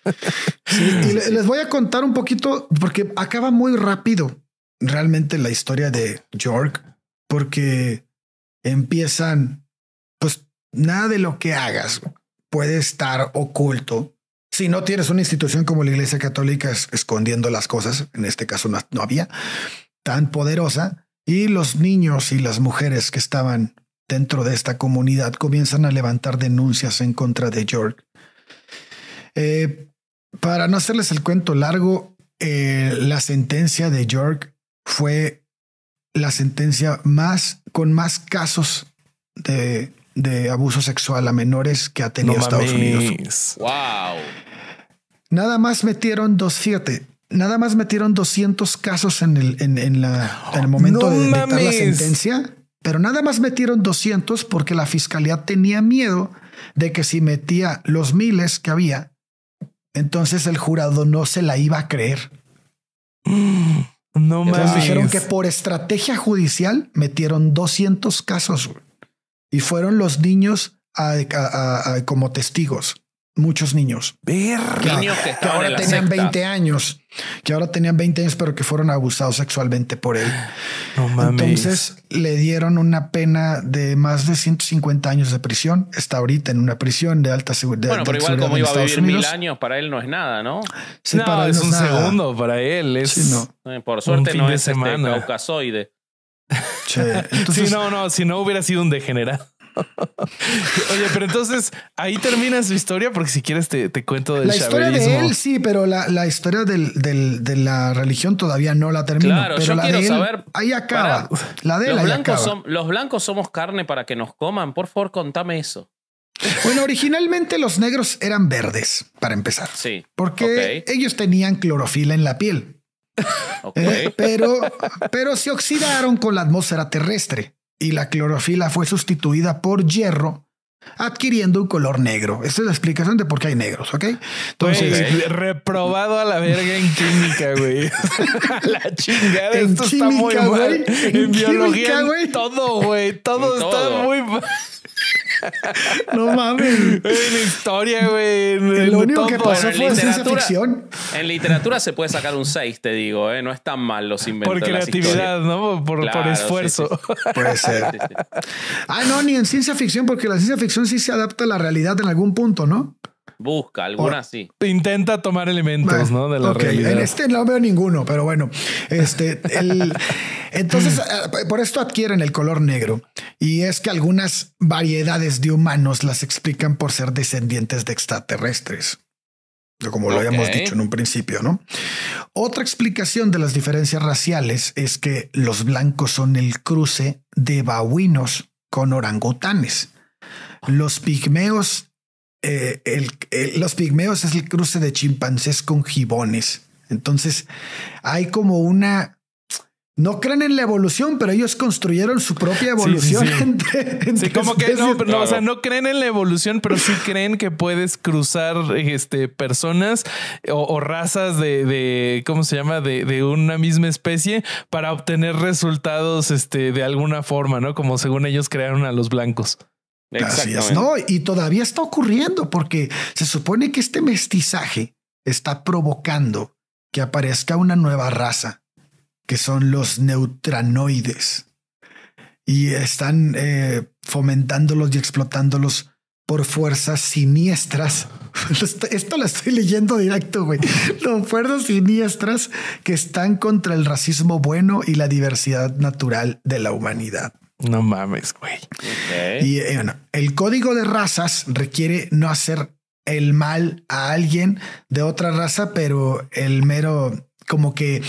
Speaker 1: y les voy a contar un poquito, porque acaba muy rápido realmente la historia de York, porque empiezan, pues nada de lo que hagas puede estar oculto. Si no tienes una institución como la Iglesia Católica escondiendo las cosas, en este caso no, no había, tan poderosa, y los niños y las mujeres que estaban dentro de esta comunidad comienzan a levantar denuncias en contra de York eh, para no hacerles el cuento largo, eh, la sentencia de York fue la sentencia más con más casos de, abuso sexual a menores que ha tenido Estados Unidos. Wow. Nada más metieron dos, siete, nada más metieron 200 casos en el, en, el momento de dictar la sentencia, pero nada más metieron 200 porque la fiscalía tenía miedo de que si metía los miles que había, entonces el jurado no se la iba a creer. No me Dijeron que por estrategia judicial metieron 200 casos y fueron los niños como testigos muchos niños.
Speaker 2: niños que, ahora tenían 20
Speaker 1: años, que ahora tenían 20 años, pero que fueron abusados sexualmente por él. No mames. Entonces le dieron una pena de más de 150 años de prisión. Está ahorita en una prisión de alta seguridad. Bueno, pero igual como iba a vivir Unidos. mil
Speaker 3: años, para él no es nada, ¿no? Sí, no, es un segundo para él. Por suerte no es este caucasoide.
Speaker 2: *laughs* Entonces, no, no, si no hubiera sido un degenerado. *laughs* Oye, pero entonces ahí termina su historia, porque si quieres te,
Speaker 3: cuento del La historia de él sí,
Speaker 1: pero la, historia de la religión todavía no la termina. Claro, la quiero de saber. Ahí acaba. la de los, blancos
Speaker 3: los blancos somos carne para que nos coman. Por favor, contame eso.
Speaker 1: Bueno, originalmente los negros eran verdes, para empezar. Sí. Porque ellos tenían clorofila en la piel. *laughs* pero, pero se oxidaron con la atmósfera terrestre y la clorofila fue sustituida por hierro, adquiriendo un color negro. Esta es la explicación de por qué hay negros, ¿ok? Entonces, reprobado a la verga en química, güey. *laughs* la
Speaker 2: chingada, esto está muy mal. En, biología, todo, güey, todo, todo, está muy
Speaker 1: mal no mames. En
Speaker 3: historia, güey. Lo único que pasó ciencia ficción. En literatura se puede sacar un 6, te digo, ¿eh? No es tan mal los inventos. Por creatividad, ¿no? Por, esfuerzo. Puede ser.
Speaker 1: ah, no, ni en ciencia ficción, porque la ciencia ficción sí se adapta a la realidad en algún punto, ¿no?
Speaker 3: Busca, alguna
Speaker 2: sí. Intenta tomar elementos, ¿no? De la realidad. En este
Speaker 1: no veo ninguno, pero bueno. Este, entonces, eh, por esto adquieren el color negro. Y es que algunas variedades de humanos las explican por ser descendientes de extraterrestres. Como lo habíamos dicho en un principio, ¿no? Otra explicación de las diferencias raciales es que los blancos son el cruce de babuinos con orangutanes. Los pigmeos eh, el, eh, los pigmeos es el cruce de chimpancés con gibones. Entonces hay como una no creen en la evolución, pero ellos construyeron su propia evolución. como que no,
Speaker 2: creen en la evolución, pero sí *laughs* creen que puedes cruzar este, personas o, razas de, de, ¿cómo se llama? De, de, una misma especie para obtener resultados este, de alguna forma, ¿no? Como según ellos crearon a los blancos. Gracias, ¿no?
Speaker 1: Y todavía está ocurriendo porque se supone que este mestizaje está provocando que aparezca una nueva raza, que son los neutranoides. Y están eh, fomentándolos y explotándolos por fuerzas siniestras. *laughs* Esto lo estoy leyendo directo, güey. Los fuerzas siniestras que están contra el racismo bueno y la diversidad natural de la humanidad. No mames, güey. Y eh, bueno, el código de razas requiere no hacer el mal a alguien de otra raza, pero el mero, como que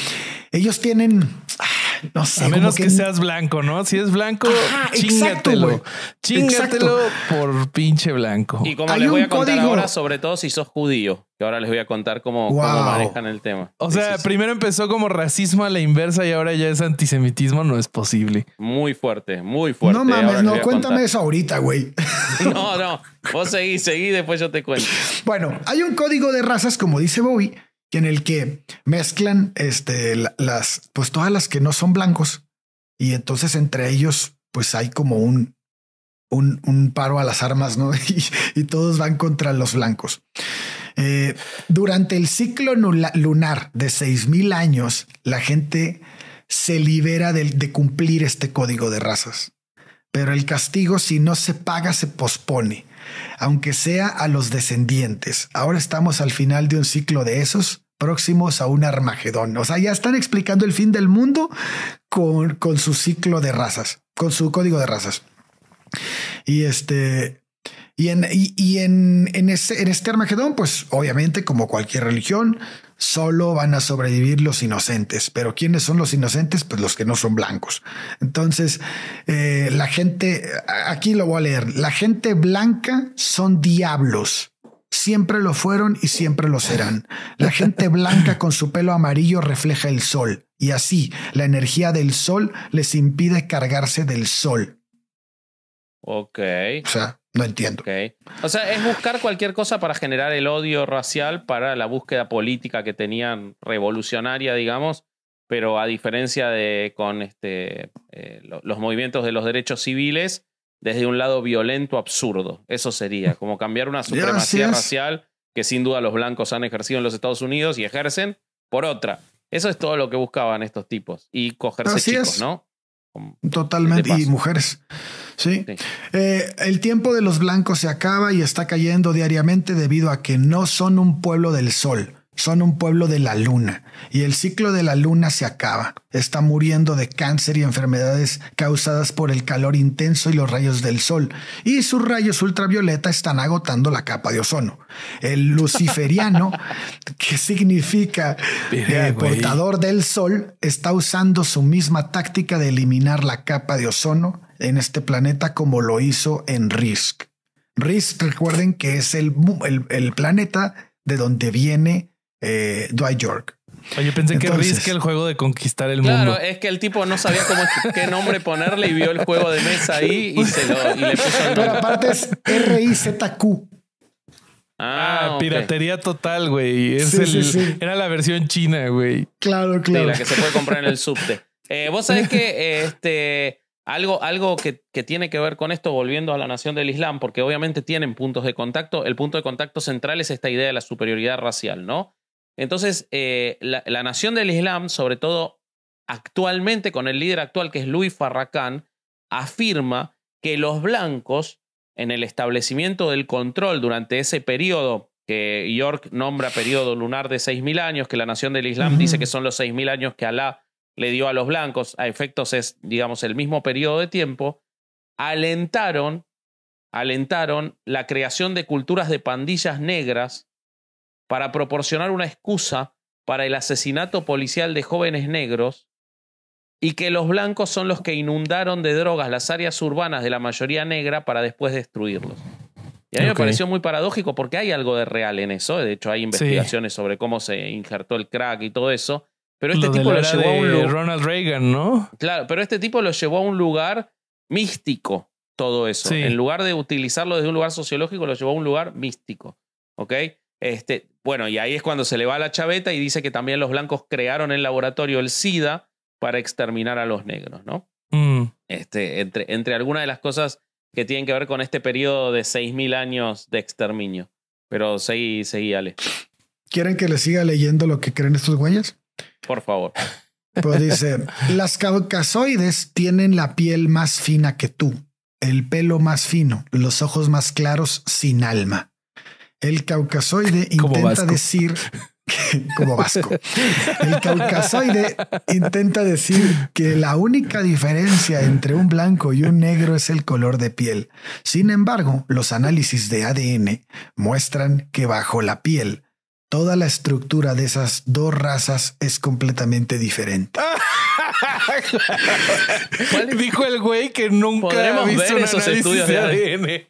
Speaker 1: ellos tienen a menos que... seas
Speaker 2: blanco, ¿no? Si es blanco, chingatelo. chingatelo por pinche blanco. Y como les voy a contar ahora,
Speaker 3: sobre todo si sos judío, que ahora les voy a contar cómo, manejan el tema.
Speaker 2: O sea, primero empezó como racismo a la inversa y ahora ya es antisemitismo, no es posible. Muy fuerte, muy fuerte. No mames, no, cuéntame
Speaker 1: eso ahorita, güey.
Speaker 3: *laughs* No, no, vos seguí, seguí, después yo te cuento.
Speaker 1: Bueno, hay un código de razas, como dice Bobby, en el que mezclan este, las, pues todas las que no son blancos. Y entonces entre ellos, pues hay como un, un, paro a las armas, ¿no? *laughs* Y, todos van contra los blancos. Eh, durante el ciclo lunar de 6.000 años, la gente se libera de cumplir este código de razas. Pero el castigo, si no se paga, se pospone aunque sea a los descendientes. Ahora estamos al final de un ciclo de esos, próximos a un Armagedón. O sea, ya están explicando el fin del mundo con, su ciclo de razas, con su código de razas. Y este, y en, en, en este Armagedón, pues obviamente, como cualquier religión, solo van a sobrevivir los inocentes. Pero ¿quiénes son los inocentes? Pues los que no son blancos. Entonces, eh, la gente, aquí lo voy a leer, la gente blanca son diablos. Siempre lo fueron y siempre lo serán. La gente blanca con su pelo amarillo refleja el sol y así la energía del sol les impide cargarse del sol.
Speaker 3: Ok. O sea, no entiendo. O sea, es buscar cualquier cosa para generar el odio racial para la búsqueda política que tenían revolucionaria, digamos, pero a diferencia de con este, eh, los movimientos de los derechos civiles, desde un lado violento, absurdo. Eso sería, como cambiar una *laughs* supremacía racial que sin duda los blancos han ejercido en los Estados Unidos y ejercen por otra. Eso es todo lo que buscaban estos tipos. Y cogerse chicos, ¿no?
Speaker 1: Totalmente. Y mujeres. Sí. Eh, el tiempo de los blancos se acaba y está cayendo diariamente debido a que no son un pueblo del sol. Son un pueblo de la luna y el ciclo de la luna se acaba. Está muriendo de cáncer y enfermedades causadas por el calor intenso y los rayos del sol, y sus rayos ultravioleta están agotando la capa de ozono. El *laughs* luciferiano, que significa eh, portador del sol, está usando su misma táctica de eliminar la capa de ozono en este planeta como lo hizo en Risk. Risk, recuerden que es el planeta de donde viene eh, Dwight York. Oye, pensé que que Risk
Speaker 2: el juego de conquistar el
Speaker 1: mundo.
Speaker 3: Claro, es que el tipo no sabía cómo, qué nombre
Speaker 2: ponerle y vio el juego de
Speaker 1: mesa ahí y,
Speaker 3: se lo, puso
Speaker 2: el Pero aparte
Speaker 1: es r i z
Speaker 2: Ah, ah piratería total, güey. Era la versión china, güey. Claro, claro. la que se puede comprar en el
Speaker 3: subte. Eh, vos sabés que este, algo, algo que, tiene que ver con esto, volviendo a la nación del Islam, porque obviamente tienen puntos de contacto. El punto de contacto central es esta idea de la superioridad racial, ¿no? Entonces, eh, la, nación del Islam, sobre todo actualmente con el líder actual que es Luis Farrakhan, afirma que los blancos, en el establecimiento del control durante ese periodo que York nombra periodo lunar de 6.000 años, que la nación del Islam dice que son los 6.000 años que Alá le dio a los blancos, a efectos es, digamos, el mismo periodo de tiempo, alentaron, alentaron la creación de culturas de pandillas negras para proporcionar una excusa para el asesinato policial de jóvenes negros y que los blancos son los que inundaron de drogas las áreas urbanas de la mayoría negra para después destruirlos. Y a mí me pareció muy paradójico porque hay algo de real en eso, de hecho hay investigaciones sobre cómo se injertó el crack y todo eso, pero este tipo lo llevó a un
Speaker 2: Ronald Reagan, ¿no?
Speaker 3: Claro, pero este tipo lo llevó a un lugar místico todo eso. En lugar de utilizarlo desde un lugar sociológico, lo llevó a un lugar místico. ¿Ok? Este, bueno, y ahí es cuando se le va la chaveta y dice que también los blancos crearon en laboratorio el SIDA para exterminar a los negros, ¿no? Mm. Este, entre, entre algunas de las cosas que tienen que ver con este periodo de 6.000 años de exterminio. Pero seguí, seguí, Ale.
Speaker 1: ¿Quieren que le siga leyendo lo que creen estos güeyes?
Speaker 3: Por favor. Pues dice,
Speaker 1: las caucasoides tienen la piel más fina que tú, el pelo más fino, los ojos más claros sin alma. El caucasoide *laughs* intenta decir como vasco. El caucasoide intenta decir que la única diferencia entre un blanco y un negro es el color de piel. Sin embargo, los análisis de ADN muestran que bajo la piel, toda la estructura de esas dos razas es completamente diferente. *laughs*
Speaker 2: Dijo el güey que nunca Podremos visto ver esos estudios de ADN.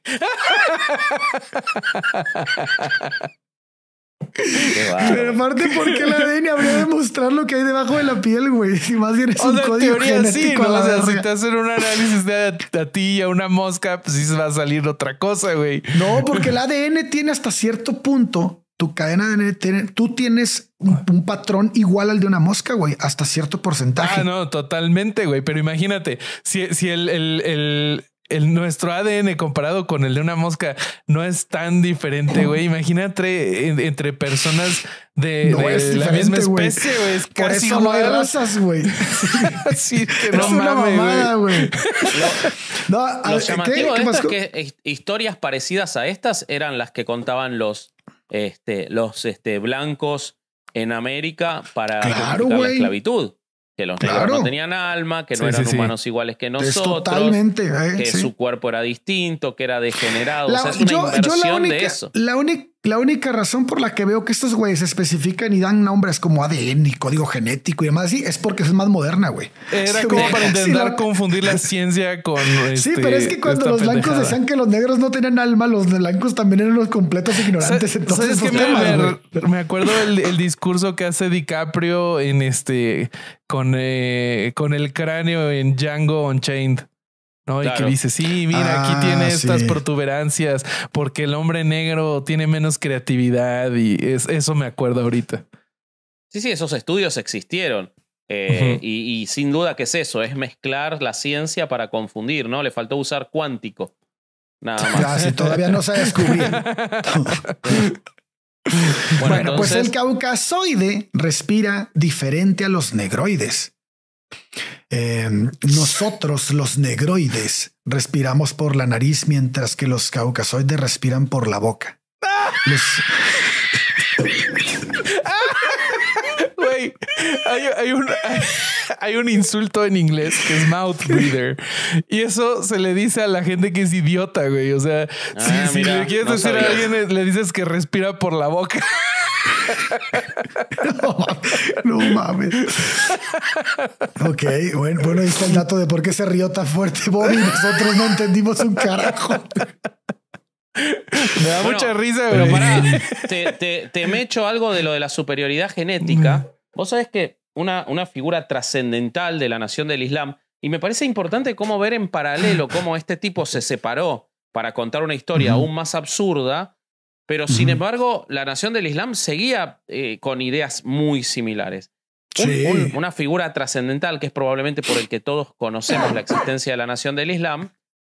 Speaker 1: aparte, ¿por qué el ADN habría de mostrar lo que hay debajo de la piel, güey? Si más bien es un código genético O sea, si te
Speaker 2: hacen un análisis de a, ti y a una mosca, pues sí se va a salir otra cosa, güey. No, porque el
Speaker 1: ADN tiene hasta cierto punto tu cadena de ADN, tú tienes ah. un, patrón igual al de una mosca, güey, hasta cierto porcentaje.
Speaker 2: Ah, no, totalmente, güey. Pero imagínate, si, si el, el, el, nuestro ADN comparado con el de una mosca no es tan diferente, güey. Imagínate entre, personas de, la misma especie,
Speaker 1: güey. Es Por casi eso no hay güey. *laughs* es una mamada, güey. no, ¿qué, que
Speaker 3: eh, historias parecidas a estas eran las que contaban los este, los este, blancos en América para la esclavitud. Que los negros no tenían alma, que no eran humanos iguales que nosotros. que su cuerpo era distinto, que era degenerado. o sea, es una inversión de eso.
Speaker 1: La única la única razón por la que veo que estos güeyes especifican y dan nombres como ADN y código genético y demás así es porque es más moderna, güey. Era como para *laughs* intentar
Speaker 2: confundir la ciencia con. sí, este, pero es que cuando los blancos decían
Speaker 1: que los negros no tenían alma, los blancos también eran unos completos ignorantes. entonces,
Speaker 2: me, acuerdo el, discurso que hace DiCaprio en este con, eh, con el cráneo en Django Unchained. ¿no? Y que dice, sí, mira, aquí ah, tiene estas protuberancias, porque el hombre negro tiene menos creatividad y es, eso me acuerdo ahorita.
Speaker 3: Sí, sí, esos estudios existieron. Eh, y, sin duda que es eso, es mezclar la ciencia para confundir, ¿no? Le faltó usar cuántico. Nada más. todavía no se ha descubierto.
Speaker 1: *laughs* bueno, pues el caucasoide respira diferente a los negroides Em, nosotros, los negroides, respiramos por la nariz mientras que los caucasoides respiran por la boca. *laughs* *laughs* hay,
Speaker 2: un, insulto en inglés que es mouth breather. Y eso se le dice a la gente que es idiota, güey. O sea, si, ah, le quieres decir a alguien, le dices que respira por la boca.
Speaker 1: *laughs* no, mames. Ok, bueno, bueno, ahí el dato de por qué se rió tan fuerte Bobby. Nosotros no entendimos un carajo.
Speaker 3: Me da mucha risa, pero pará. Te, me echo algo de lo de la superioridad genética. Mm. Vos sabés que una, una figura trascendental de la nación del Islam, y me parece importante cómo ver en paralelo cómo este tipo se separó para contar una historia aún más absurda pero sin embargo, la nación del Islam seguía eh, con ideas muy similares. una figura trascendental que es probablemente por el que todos conocemos la existencia de la nación del Islam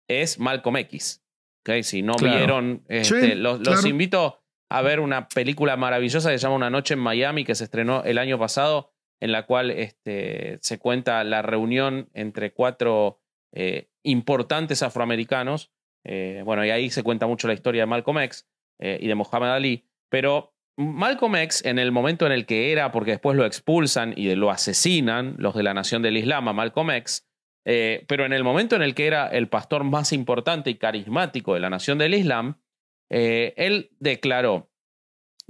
Speaker 3: es Malcolm X. ¿Okay? Si no vieron, este, los, invito a ver una película maravillosa que se llama Una noche en Miami, que se estrenó el año pasado, en la cual este, se cuenta la reunión entre cuatro eh, importantes afroamericanos. Eh, bueno, y ahí se cuenta mucho la historia de Malcolm X. Eh, y de Mohamed Ali. Pero Malcolm X, en el momento en el que era, porque después lo expulsan y lo asesinan los de la Nación del Islam a Malcolm X, eh, pero en el momento en el que era el pastor más importante y carismático de la Nación del Islam, eh, él declaró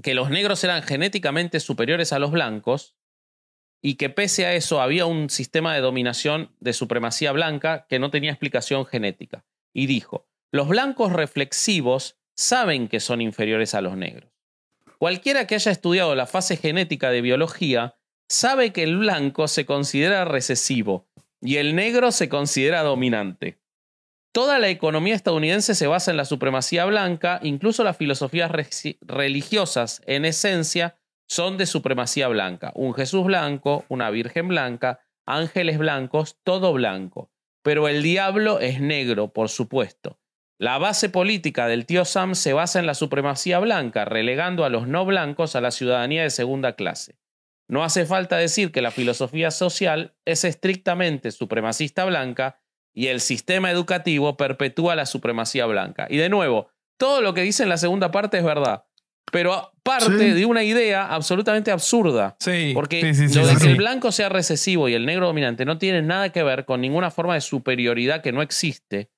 Speaker 3: que los negros eran genéticamente superiores a los blancos y que pese a eso había un sistema de dominación de supremacía blanca que no tenía explicación genética. Y dijo, los blancos reflexivos saben que son inferiores a los negros. Cualquiera que haya estudiado la fase genética de biología sabe que el blanco se considera recesivo y el negro se considera dominante. Toda la economía estadounidense se basa en la supremacía blanca, incluso las filosofías religiosas, en esencia, son de supremacía blanca. Un Jesús blanco, una Virgen blanca, ángeles blancos, todo blanco. Pero el diablo es negro, por supuesto. La base política del tío Sam se basa en la supremacía blanca, relegando a los no blancos a la ciudadanía de segunda clase. No hace falta decir que la filosofía social es estrictamente supremacista blanca y el sistema educativo perpetúa la supremacía blanca. Y de nuevo, todo lo que dice en la segunda parte es verdad, pero parte de una idea absolutamente absurda. Sí, porque lo de que el blanco sea recesivo y el negro dominante no tiene nada que ver con ninguna forma de superioridad que no existe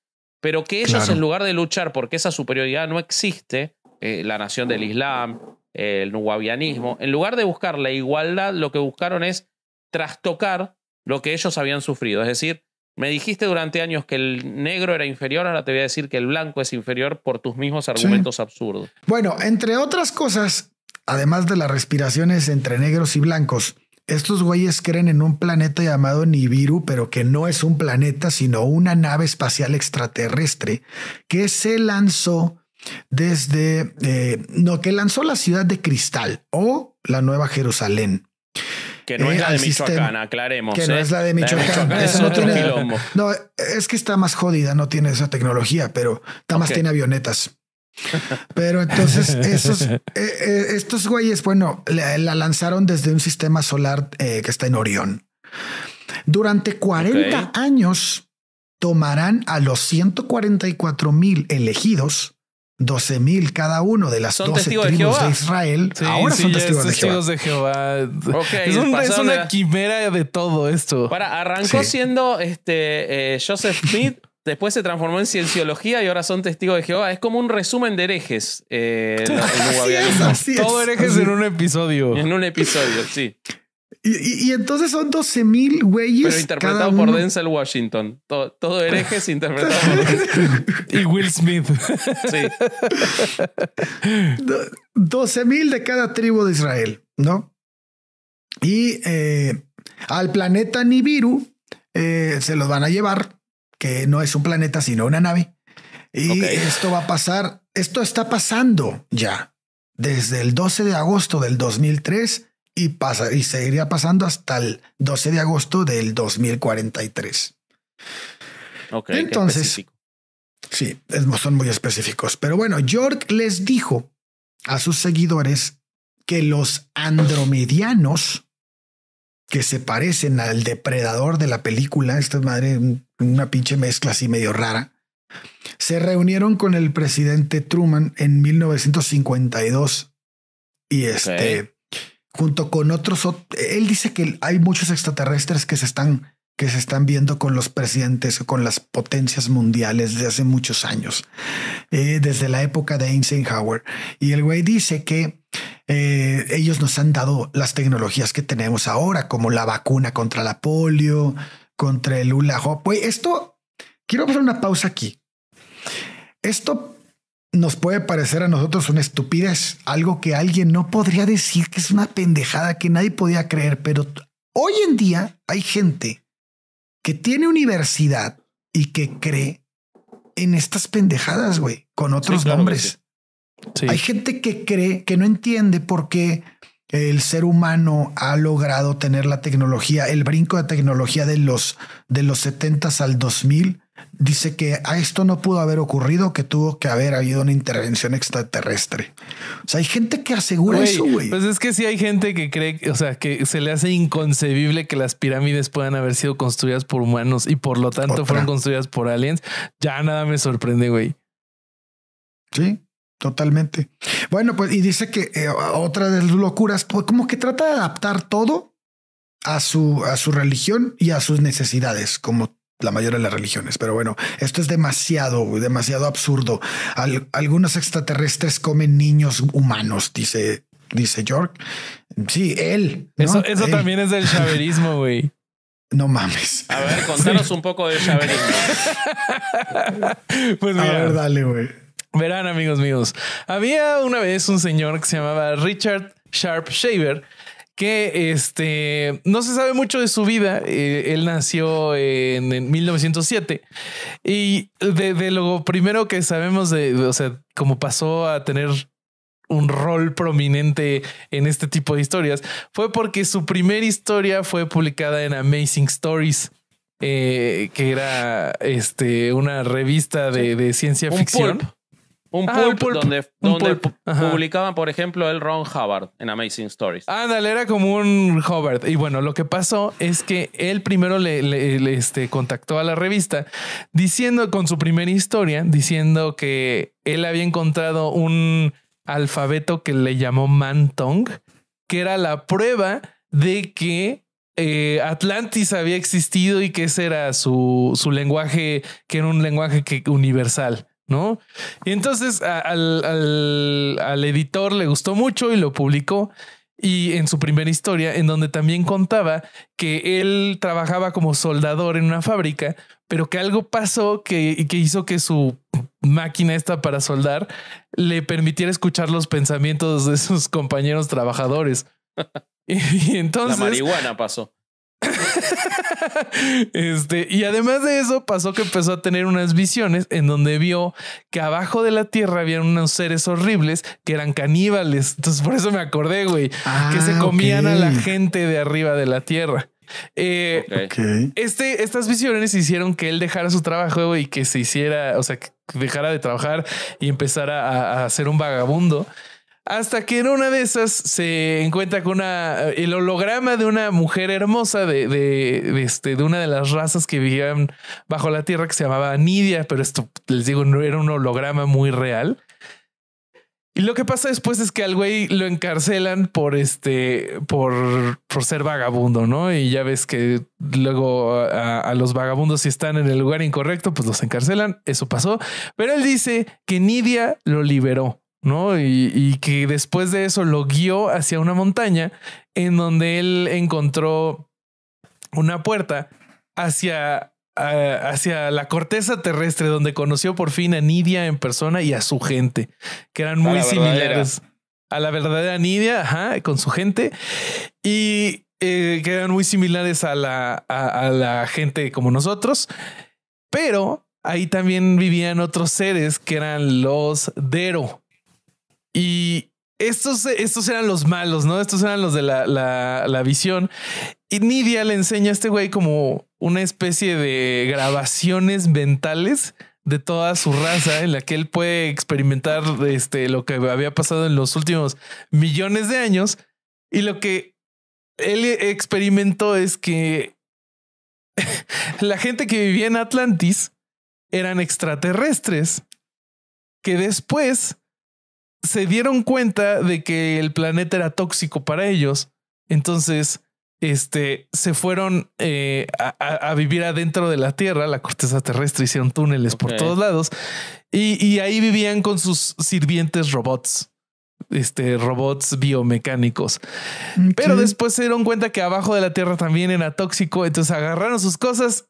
Speaker 3: pero que ellos, en lugar de luchar porque esa superioridad no existe, eh, la nación del Islam, el nuwabianismo, en lugar de buscar la igualdad, lo que buscaron es trastocar lo que ellos habían sufrido. Es decir, me dijiste durante años que el negro era inferior, ahora te voy a decir que el blanco es inferior por tus mismos argumentos absurdos.
Speaker 1: Bueno, entre otras cosas, además de las respiraciones entre negros y blancos, estos güeyes creen en un planeta llamado Nibiru, pero que no es un planeta, sino una nave espacial extraterrestre que se lanzó desde, eh, no, que lanzó la ciudad de Cristal o la Nueva Jerusalén.
Speaker 3: Que no es eh, la de Michoacán, aclaremos. Que no ¿eh? es la de Michoacán. es
Speaker 1: no, es que está más jodida, no tiene esa tecnología, pero está más tiene avionetas. Pero entonces eh, eh, estos güeyes, bueno, la, lanzaron desde un sistema solar eh, que está en Orión. Durante 40 años tomarán a los 144 mil elegidos, 12 mil cada uno de las 12 tribus de, Israel. ahora son testigos,
Speaker 2: de Jehová. es, una quimera de todo esto. Para,
Speaker 3: arrancó siendo este Joseph Smith *laughs* Después se transformó en cienciología y ahora son testigos de Jehová. Es como un resumen de herejes. Eh, *laughs* todo herejes en un episodio. En un episodio, sí.
Speaker 1: Y, entonces son 12.000 mil güeyes. Pero interpretado por Denzel
Speaker 3: Washington. Todo, herejes interpretado por *laughs* Y Will Smith.
Speaker 1: sí. mil de cada tribu de Israel, ¿no? Y eh, al planeta Nibiru eh, se los van a llevar que no es un planeta, sino una nave. Y esto va a pasar, esto está pasando ya desde el 12 de agosto del 2003 y pasa y seguiría pasando hasta el 12 de agosto del 2043. Ok. Entonces, sí, son muy específicos. Pero bueno, York les dijo a sus seguidores que los andromedianos que se parecen al depredador de la película. Esta madre, una pinche mezcla así medio rara. Se reunieron con el presidente Truman en 1952 y este, junto con otros, él dice que hay muchos extraterrestres que se están que se están viendo con los presidentes con las potencias mundiales de hace muchos años, eh, desde la época de Eisenhower. Y el güey dice que eh, ellos nos han dado las tecnologías que tenemos ahora, como la vacuna contra la polio, contra el hula Pues esto, quiero hacer una pausa aquí. Esto nos puede parecer a nosotros una estupidez, algo que alguien no podría decir que es una pendejada que nadie podía creer, pero hoy en día hay gente que tiene universidad y que cree en estas pendejadas, güey, con otros hombres. nombres. Hay gente que cree, que no entiende por qué el ser humano ha logrado tener la tecnología, el brinco de tecnología de los, de los 70 al 2000 dice que a esto no pudo haber ocurrido, que tuvo que haber habido una intervención extraterrestre. O sea, hay gente que asegura eso, güey.
Speaker 2: Pues es que si hay gente que cree, o sea, que se le hace inconcebible que las pirámides puedan haber sido construidas por humanos y por lo tanto fueron construidas por aliens. Ya nada me sorprende, güey.
Speaker 1: Sí, totalmente. Bueno, pues y dice que eh, otra de las locuras, pues, como que trata de adaptar todo a su, a su religión y a sus necesidades, como la mayoría de las religiones. Pero bueno, esto es demasiado, demasiado absurdo. algunos extraterrestres comen niños humanos, dice, dice York. Sí, él. Eso, también es del chaverismo, güey. *laughs* No mames. A
Speaker 3: ver, contanos un poco del chaverismo.
Speaker 1: *laughs* pues dale,
Speaker 2: güey. Verán, amigos míos. Había una vez un señor que se llamaba Richard Sharp Shaver que este, no se sabe mucho de su vida. Eh, él nació en, 1907 y de, lo primero que sabemos de, o sea, cómo pasó a tener un rol prominente en este tipo de historias fue porque su primera historia fue publicada en Amazing Stories. Eh, que era este, una revista de, de ciencia ficción.
Speaker 3: Un pulp, donde, publicaban, por ejemplo, el Ron Hubbard en Amazing Stories.
Speaker 2: Ándale, era como un Hubbard. Y bueno, lo que pasó es que él primero le, este, contactó a la revista diciendo con su primera historia, diciendo que él había encontrado un alfabeto que le llamó Mantong, que era la prueba de que eh, Atlantis había existido y que ese era su, su lenguaje, que era un lenguaje que, universal. ¿no? Y entonces al, al, editor le gustó mucho y lo publicó. Y en su primera historia, en donde también contaba que él trabajaba como soldador en una fábrica, pero que algo pasó que, que hizo que su máquina esta para soldar le permitiera escuchar los pensamientos de sus compañeros trabajadores. *laughs* y, entonces... La marihuana
Speaker 3: pasó. *laughs*
Speaker 2: *laughs* este, y además de eso, pasó que empezó a tener unas visiones en donde vio que abajo de la tierra había unos seres horribles que eran caníbales. Entonces, por eso me acordé, güey, que se ah, comían a la gente de arriba de la tierra. Eh, este, estas visiones hicieron que él dejara su trabajo y que se hiciera, o sea, dejara de trabajar y empezara a, a ser un vagabundo. Hasta que en una de esas se encuentra con eh, el holograma de una mujer hermosa de, este, de una de las razas que vivían bajo la tierra que se llamaba Nidia, pero esto les digo, no era un holograma muy real. Y lo que pasa después es que al güey lo encarcelan por este, por, por ser vagabundo, ¿no? Y ya ves que luego a, los vagabundos, si están en el lugar incorrecto, pues los encarcelan. Eso pasó. Pero él dice que Nidia lo liberó ¿no? Y, que después de eso lo guió hacia una montaña en donde él encontró una puerta hacia, hacia la corteza terrestre, donde conoció por fin a Nidia en persona y a su gente, que eran muy similares a la verdadera Nidia, con su gente. Y eh, que eran muy similares a la gente como nosotros. Pero ahí también vivían otros seres que eran los Dero y estos, estos eran los malos, ¿no? Estos eran los de la, la, la visión. Y Nidia le enseña a este güey como una especie de grabaciones mentales de toda su raza en la que él puede experimentar este, lo que había pasado en los últimos millones de años. Y lo que él experimentó es que *laughs* la gente que vivía en Atlantis eran extraterrestres que después se dieron cuenta de que el planeta era tóxico para ellos. Entonces, este, se fueron eh, a, vivir adentro de la Tierra, la corteza terrestre, hicieron túneles por todos lados y, ahí vivían con sus sirvientes robots, este, robots biomecánicos. Pero después se dieron cuenta que abajo de la Tierra también era tóxico, entonces agarraron sus cosas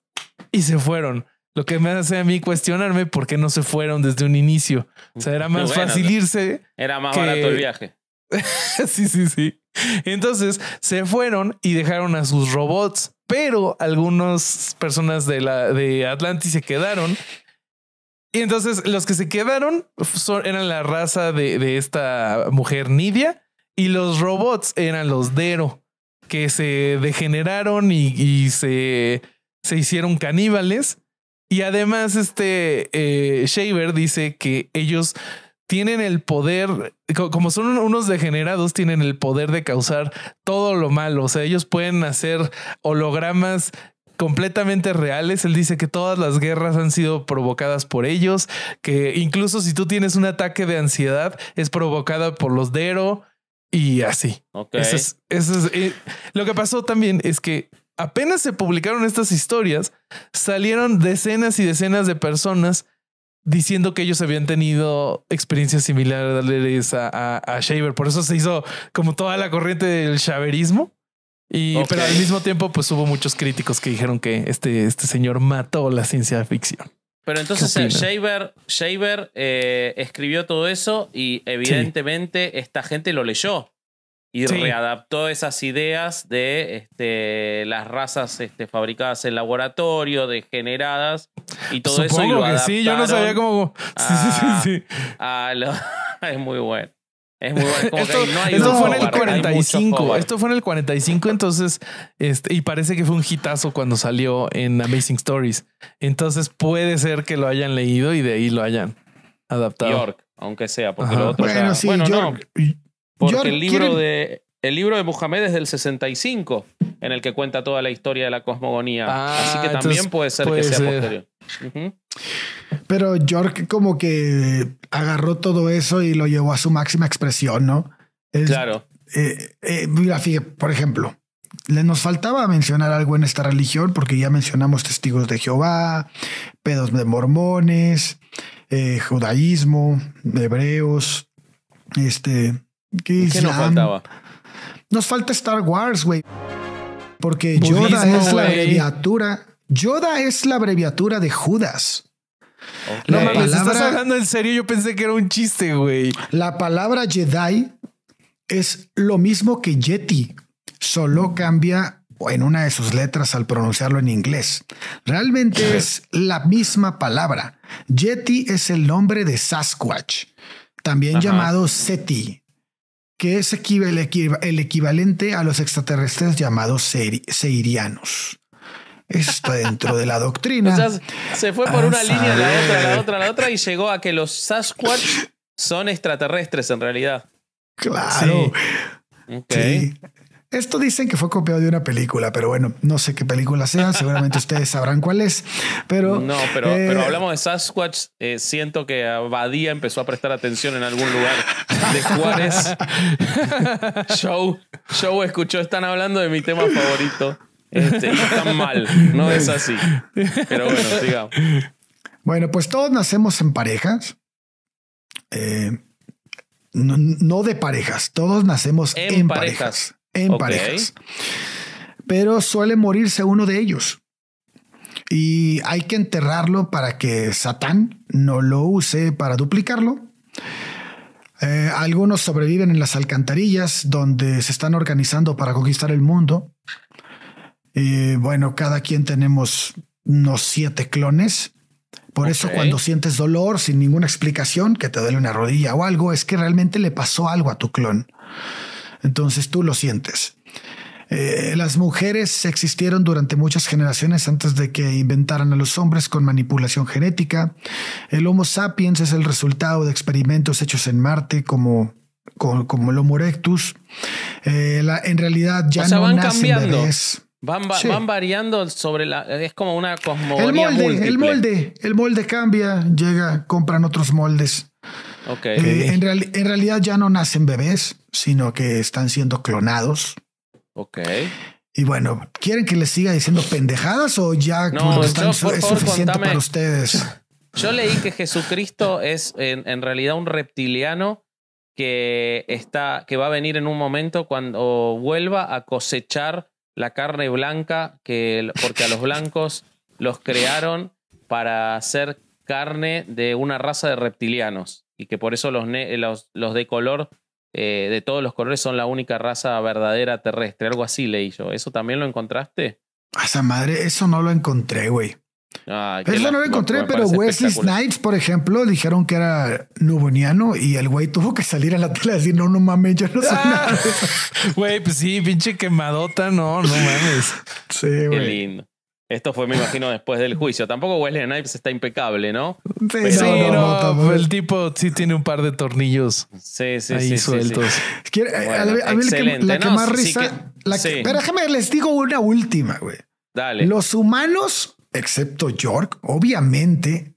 Speaker 2: y se fueron. Lo que me hace a mí cuestionarme por qué no se fueron desde un
Speaker 3: inicio. O sea, era más fácil irse. Era más barato el viaje.
Speaker 2: *laughs* sí, sí, sí. Entonces se fueron y dejaron a sus robots, pero algunas personas de, la, de Atlantis se quedaron. Y entonces los que se quedaron eran la raza de, esta mujer Nidia y los robots eran los Dero, que se degeneraron y, y se, se hicieron caníbales y además, este eh, Shaver dice que ellos tienen el poder, como son unos degenerados, tienen el poder de causar todo lo malo. O sea, ellos pueden hacer hologramas completamente reales. Él dice que todas las guerras han sido provocadas por ellos, que incluso si tú tienes un ataque de ansiedad, es provocada por los Dero y así. Eso es, Lo que pasó también es que apenas se publicaron estas historias, salieron decenas y decenas de personas diciendo que ellos habían tenido experiencias similares a, Shaver. Por eso se hizo como toda la corriente del shaverismo. Y, Pero al mismo tiempo, pues hubo muchos críticos que dijeron que este, este señor mató la ciencia ficción.
Speaker 3: Pero entonces eh, Shaver, eh, escribió todo eso y evidentemente esta gente lo leyó y readaptó esas ideas de este, las razas este, fabricadas en laboratorio, degeneradas y todo eso. sí, yo no sabía cómo.
Speaker 2: *laughs* sí, sí, sí,
Speaker 3: *laughs* es muy bueno. Es muy bueno. esto, fue en el 45.
Speaker 2: Esto fue en el 45, entonces, este, y parece que fue un hitazo cuando salió en Amazing Stories. Entonces puede ser que lo hayan leído y de ahí lo hayan
Speaker 3: adaptado. York, aunque sea, porque lo otro bueno
Speaker 2: no. Porque el libro
Speaker 3: de el libro de Muhammad es del 65, en el que cuenta toda la historia de la cosmogonía. Ah, Así que también puede ser que sea
Speaker 1: posterior. Pero York como que agarró todo eso y lo llevó a su máxima expresión, ¿no? claro. Eh, eh, por ejemplo, le nos faltaba mencionar algo en esta religión porque ya mencionamos testigos de Jehová, pedos de mormones, eh, judaísmo, hebreos, este, ¿Qué, nos faltaba? Nos falta Star Wars, güey. Porque Yoda es la abreviatura. Yoda es la abreviatura de Judas. No estás hablando en serio. Yo pensé que era un chiste, güey. La palabra Jedi es lo mismo que Yeti, solo cambia en una de sus letras al pronunciarlo en inglés. Realmente es la misma palabra. Yeti es el nombre de Sasquatch, también llamado Seti que es el, equivalente a los extraterrestres llamados seirianos. Está dentro de la doctrina. *laughs* se fue por ah, una línea, la otra, la
Speaker 3: otra, la otra, y llegó a que los Sasquatch son extraterrestres en realidad.
Speaker 1: Claro. Sí. Esto dicen que fue copiado de una película, pero bueno, no sé qué película sea, seguramente ustedes sabrán cuál es, pero... No, pero, eh, hablamos
Speaker 3: de Sasquatch, eh, siento que Abadía empezó a prestar atención en algún lugar de Juárez. *laughs* show, show escuchó, están hablando de mi tema favorito.
Speaker 1: Este, mal, no es así. Pero bueno, sigamos. Bueno, pues todos nacemos en parejas. Eh, no, de parejas, todos nacemos en, parejas en parejas. Pero suele morirse uno de ellos. Y hay que enterrarlo para que Satán no lo use para duplicarlo. Eh, algunos sobreviven en las alcantarillas donde se están organizando para conquistar el mundo. Y bueno, cada quien tenemos unos siete clones. Por eso cuando sientes dolor sin ninguna explicación, que te duele una rodilla o algo, es que realmente le pasó algo a tu clon. Entonces tú lo sientes. Eh, las mujeres existieron durante muchas generaciones antes de que inventaran a los hombres con manipulación genética. El Homo sapiens es el resultado de experimentos hechos en Marte como, como, el Homo erectus. Eh, en realidad ya van cambiando. Van,
Speaker 3: variando sobre la. Es como una cosmogonía. El molde, el molde,
Speaker 1: el molde cambia, llega, compran otros moldes en, realidad ya no nacen bebés, sino que están siendo clonados. Ok. Y bueno, ¿quieren que les siga diciendo pendejadas o ya no, están, es suficiente para ustedes?
Speaker 3: Yo leí que Jesucristo es en, en, realidad un reptiliano que, está, que va a venir en un momento cuando vuelva a cosechar la carne blanca, que, porque a los blancos los crearon para hacer carne de una raza de reptilianos y que por eso los, eh, los, de color, eh, de todos los colores, son la única raza verdadera terrestre. Algo así leí yo. ¿Eso también lo encontraste?
Speaker 1: A esa madre, eso no lo encontré, güey. eso no lo encontré, pero Wesley Snipes, por ejemplo, dijeron que era nuboniano y el güey tuvo que salir a la tele a decir, no, no mames, yo no ah. soy
Speaker 3: *laughs* Güey, pues sí, pinche quemadota, no, no mames. Sí, güey. Qué lindo. Esto fue, me imagino, después del juicio. Tampoco Wesley Snipes está impecable, ¿no? Sí, no,
Speaker 2: el tipo sí tiene un par de tornillos ahí sueltos. a,
Speaker 1: la, que, más risa... pero déjame, les digo una última, güey. Dale. Los humanos, excepto York, obviamente,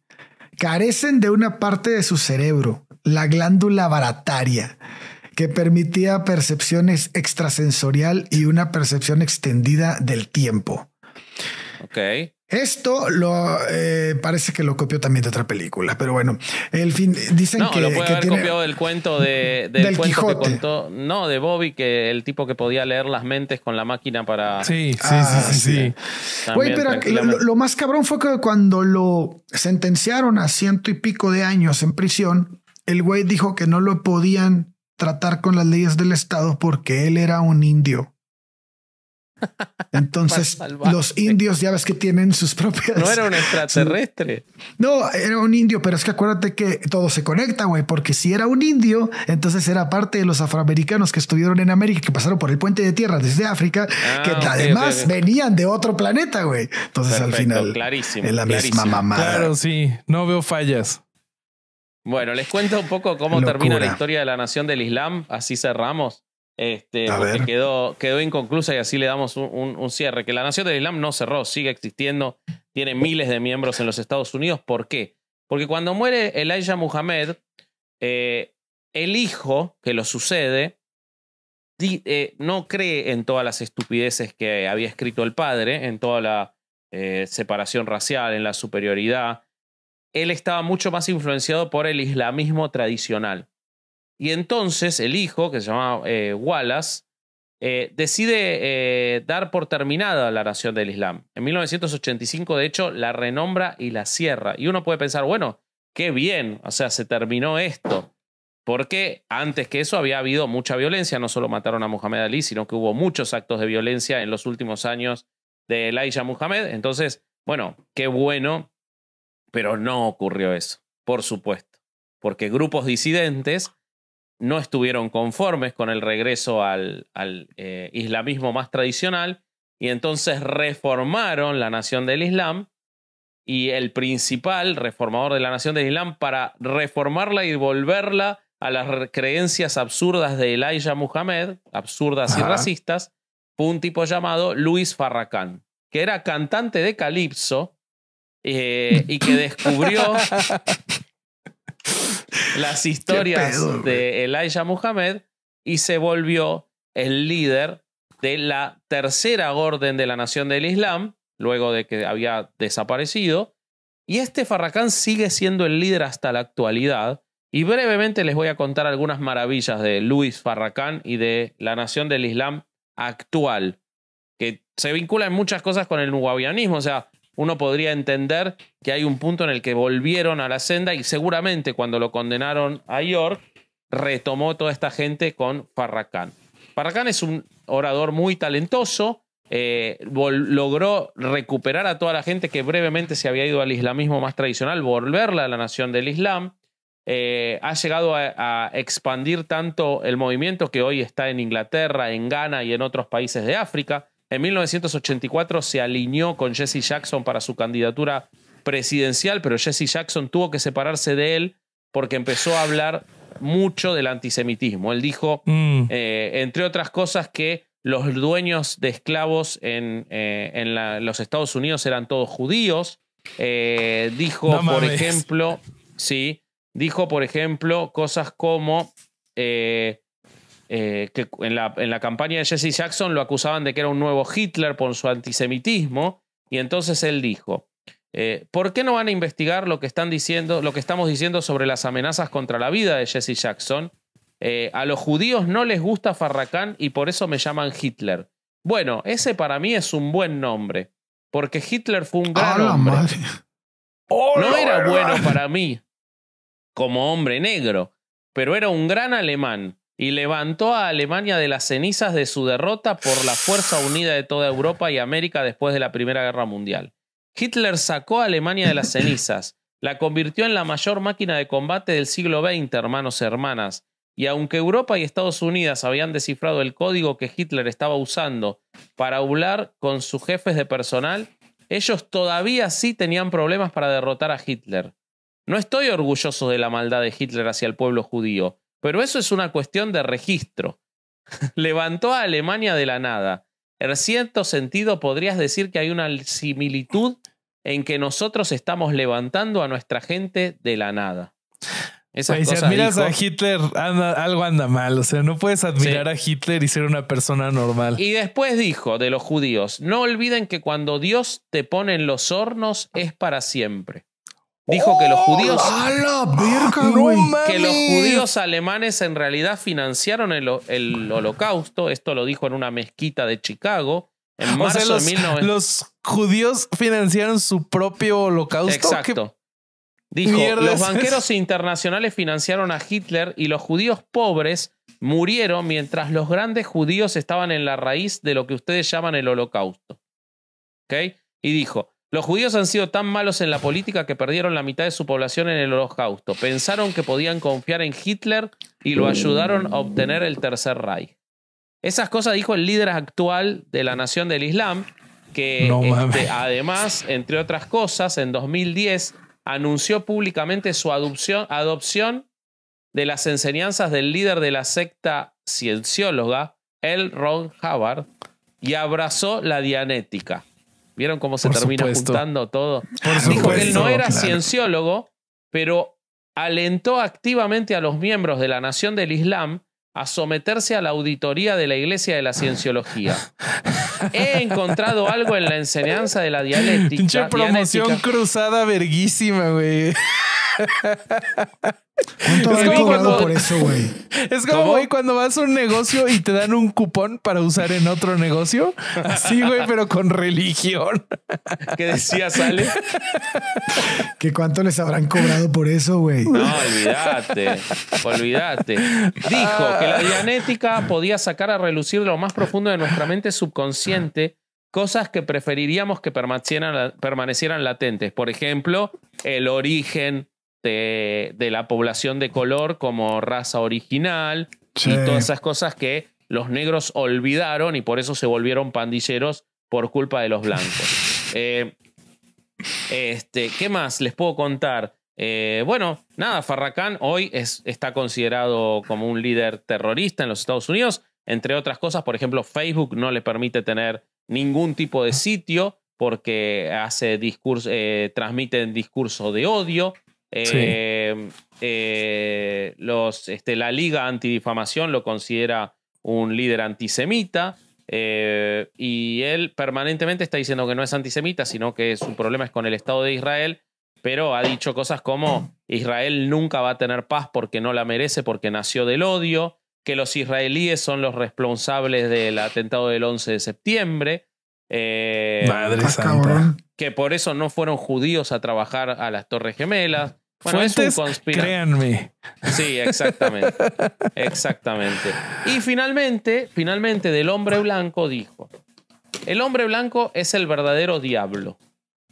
Speaker 1: carecen de una parte de su cerebro, la glándula barataria que permitía percepciones extrasensorial y una percepción extendida del tiempo. Ok. Esto lo eh, parece que lo copió también de otra película, pero bueno, el fin dicen no, que lo puede haber copiado
Speaker 3: del cuento de del, no, de Bobby que el tipo que podía leer las mentes con la máquina para Sí, sí, sí, ah, sí. sí. lo, lo,
Speaker 1: más cabrón fue que cuando lo sentenciaron a ciento y pico de años en prisión, el güey dijo que no lo podían tratar con las leyes del estado porque él era un indio. Entonces, los indios ya ves que tienen sus propias. No era un *laughs* extraterrestre. No, era un indio, pero es que acuérdate que todo se conecta, güey, porque si era un indio, entonces era parte de los afroamericanos que estuvieron en América, que pasaron por el puente de tierra desde África, ah, que además venían de otro planeta, güey. Entonces, al final, clarísimo, la misma mamada. Claro,
Speaker 2: sí, no veo fallas.
Speaker 3: Bueno, les cuento un poco cómo termina la historia de la nación del Islam, así cerramos. Este, quedó, inconclusa y así le damos un, cierre. Que la Nación del Islam no cerró, sigue existiendo, tiene miles de miembros en los Estados Unidos. ¿Por qué? Porque cuando muere Elijah Muhammad, eh, el hijo que lo sucede eh, no cree en todas las estupideces que había escrito el padre, en toda la eh, separación racial, en la superioridad. Él estaba mucho más influenciado por el islamismo tradicional y entonces el hijo, que se llama eh, Wallace, eh, decide eh, dar por terminada la nación del Islam. En 1985, de hecho, la renombra y la cierra. Y uno puede pensar, bueno, qué bien, o sea, se terminó esto. Porque antes que eso había habido mucha violencia, no solo mataron a Muhammad Ali, sino que hubo muchos actos de violencia en los últimos años de Elijah Muhammad. Entonces, bueno, qué bueno, pero no ocurrió eso, por supuesto, porque grupos disidentes no estuvieron conformes con el regreso al, al eh, islamismo más tradicional y entonces reformaron la nación del Islam y el principal reformador de la nación del Islam para reformarla y volverla a las creencias absurdas de Elijah Muhammad, absurdas y racistas, fue un tipo llamado Luis Farrakhan, que era cantante de calipso eh, y que descubrió *laughs* *laughs* las historias de Elijah Muhammad y se volvió el líder de la tercera orden de la Nación del Islam, luego de que había desaparecido. Y este Farrakhan sigue siendo el líder hasta la actualidad. Y brevemente les voy a contar algunas maravillas de Luis Farrakhan y de la Nación del Islam actual, que se vincula en muchas cosas con el wahabianismo. O sea, uno podría entender que hay un punto en el que volvieron a la senda y seguramente cuando lo condenaron a York, retomó toda esta gente con Farrakhan. Farrakhan es un orador muy talentoso, eh, logró recuperar a toda la gente que brevemente se había ido al islamismo más tradicional, volverla a la nación del Islam. Eh, ha llegado a, expandir tanto el movimiento que hoy está en Inglaterra, en Ghana y en otros países de África. En 1984 se alineó con Jesse Jackson para su candidatura presidencial, pero Jesse Jackson tuvo que separarse de él porque empezó a hablar mucho del antisemitismo. Él dijo, mm. eh, entre otras cosas, que los dueños de esclavos en, eh, los Estados Unidos eran todos judíos. Eh, dijo, por ejemplo, sí, dijo, por ejemplo, cosas como eh, que en la, en la campaña de Jesse Jackson lo acusaban de que era un nuevo Hitler por su antisemitismo, y entonces él dijo, eh, ¿por qué no van a investigar lo que, están diciendo, lo que estamos diciendo sobre las amenazas contra la vida de Jesse Jackson? Eh, a los judíos no les gusta Farrakhan y por eso me llaman Hitler. Bueno, ese para mí es un buen nombre, porque Hitler fue un
Speaker 1: gran hombre.
Speaker 3: no era bueno para mí como hombre negro, pero era un gran alemán y levantó a Alemania de las cenizas de su derrota por la fuerza unida de toda Europa y América después de la Primera Guerra Mundial. Hitler sacó a Alemania de las cenizas, la convirtió en la mayor máquina de combate del siglo XX, hermanos y hermanas, y aunque Europa y Estados Unidos habían descifrado el código que Hitler estaba usando para hablar con sus jefes de personal, ellos todavía sí tenían problemas para derrotar a Hitler. No estoy orgulloso de la maldad de Hitler hacia el pueblo judío, pero eso es una cuestión de registro. *laughs* Levantó a Alemania de la nada. En cierto sentido podrías decir que hay una similitud en que nosotros estamos levantando a nuestra gente de la nada. Esas si admiras a
Speaker 2: Hitler, algo anda mal. O sea, no puedes admirar a Hitler y ser una
Speaker 3: persona normal. Y después dijo de los judíos, no olviden que cuando Dios te pone en los hornos es para siempre. Dijo que los ¡Oh, judíos.
Speaker 1: Ah, que los judíos
Speaker 3: alemanes en realidad financiaron el, holocausto. Esto lo dijo en una mezquita de Chicago. En *laughs* marzo los, de
Speaker 2: los judíos financiaron su propio holocausto. Exacto.
Speaker 3: Dijo: Los banqueros internacionales financiaron a Hitler y los judíos pobres murieron mientras los grandes judíos estaban en la raíz de lo que ustedes llaman el holocausto. ¿Ok? Y dijo: los judíos han sido tan malos en la política que perdieron la mitad de su población en el holocausto. Pensaron que podían confiar en Hitler y lo ayudaron a obtener el Tercer Reich. Esas cosas dijo el líder actual de la Nación del Islam, que este, además, entre otras cosas, en 2010 anunció públicamente su adopción, adopción de las enseñanzas del líder de la secta ciencióloga, L. Ron Hubbard, y abrazó la dianética. ¿Vieron cómo se termina juntando todo? Dijo que él no era cienciólogo, pero alentó activamente a los miembros de la Nación del Islam a someterse a la auditoría de la Iglesia de la Cienciología. *laughs* He encontrado algo en la enseñanza de la dialéctica. Pinche
Speaker 2: promoción cruzada verguísima, güey
Speaker 1: es como cuando, por güey?
Speaker 2: Es como, güey, cuando vas a un negocio y te dan un cupón para usar en otro negocio. Así, güey, pero con religión. ¿Qué decía
Speaker 3: Sale?
Speaker 1: ¿Que cuánto les habrán cobrado por eso, güey? No, olvídate.
Speaker 3: Olvídate. Dijo que la dianética podía sacar a relucir lo más profundo de nuestra mente subconsciente cosas que preferiríamos que permanecieran latentes. Por ejemplo, el origen de la población de color como raza original y todas esas cosas que los negros olvidaron y por eso se volvieron pandilleros por culpa de los blancos. *laughs* Eh, este, ¿Qué más les puedo contar? Eh, bueno, nada, Farrakhan hoy es, está considerado como un líder terrorista en los Estados Unidos. Entre otras cosas, por ejemplo, Facebook no le permite tener ningún tipo de sitio porque hace discurso, eh, transmiten discurso de odio. Em, eh, los, este, la Liga Antidifamación lo considera un líder antisemita. Eh, y él permanentemente está diciendo que no es antisemita, sino que su problema es con el Estado de Israel, pero ha dicho cosas como Israel nunca va a tener paz porque no la merece, porque nació del odio, que los israelíes son los responsables del atentado del 11 de septiembre, eh, Madre ah, Santa. que por eso no fueron judíos a trabajar a las Torres Gemelas, Créanme. Sí, exactamente. exactamente. Y finalmente, finalmente, del hombre blanco dijo: El hombre blanco es el verdadero diablo.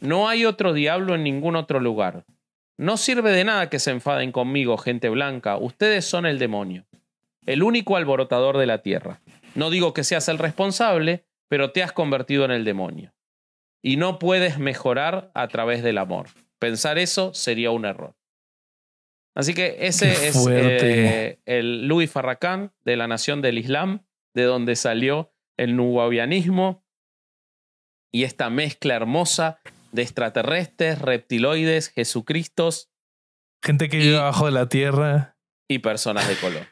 Speaker 3: No hay otro diablo en ningún otro lugar. No sirve de nada que se enfaden conmigo, gente blanca. Ustedes son el demonio. El único alborotador de la tierra. No digo que seas el responsable, pero te has convertido en el demonio. Y no puedes mejorar a través del amor. Pensar eso sería un error. Así que ese es eh, el Louis Farrakhan de la Nación del Islam, de donde salió el nubavianismo y esta mezcla hermosa de extraterrestres, reptiloides, Jesucristos. Gente que vive abajo de la tierra. Y personas de color.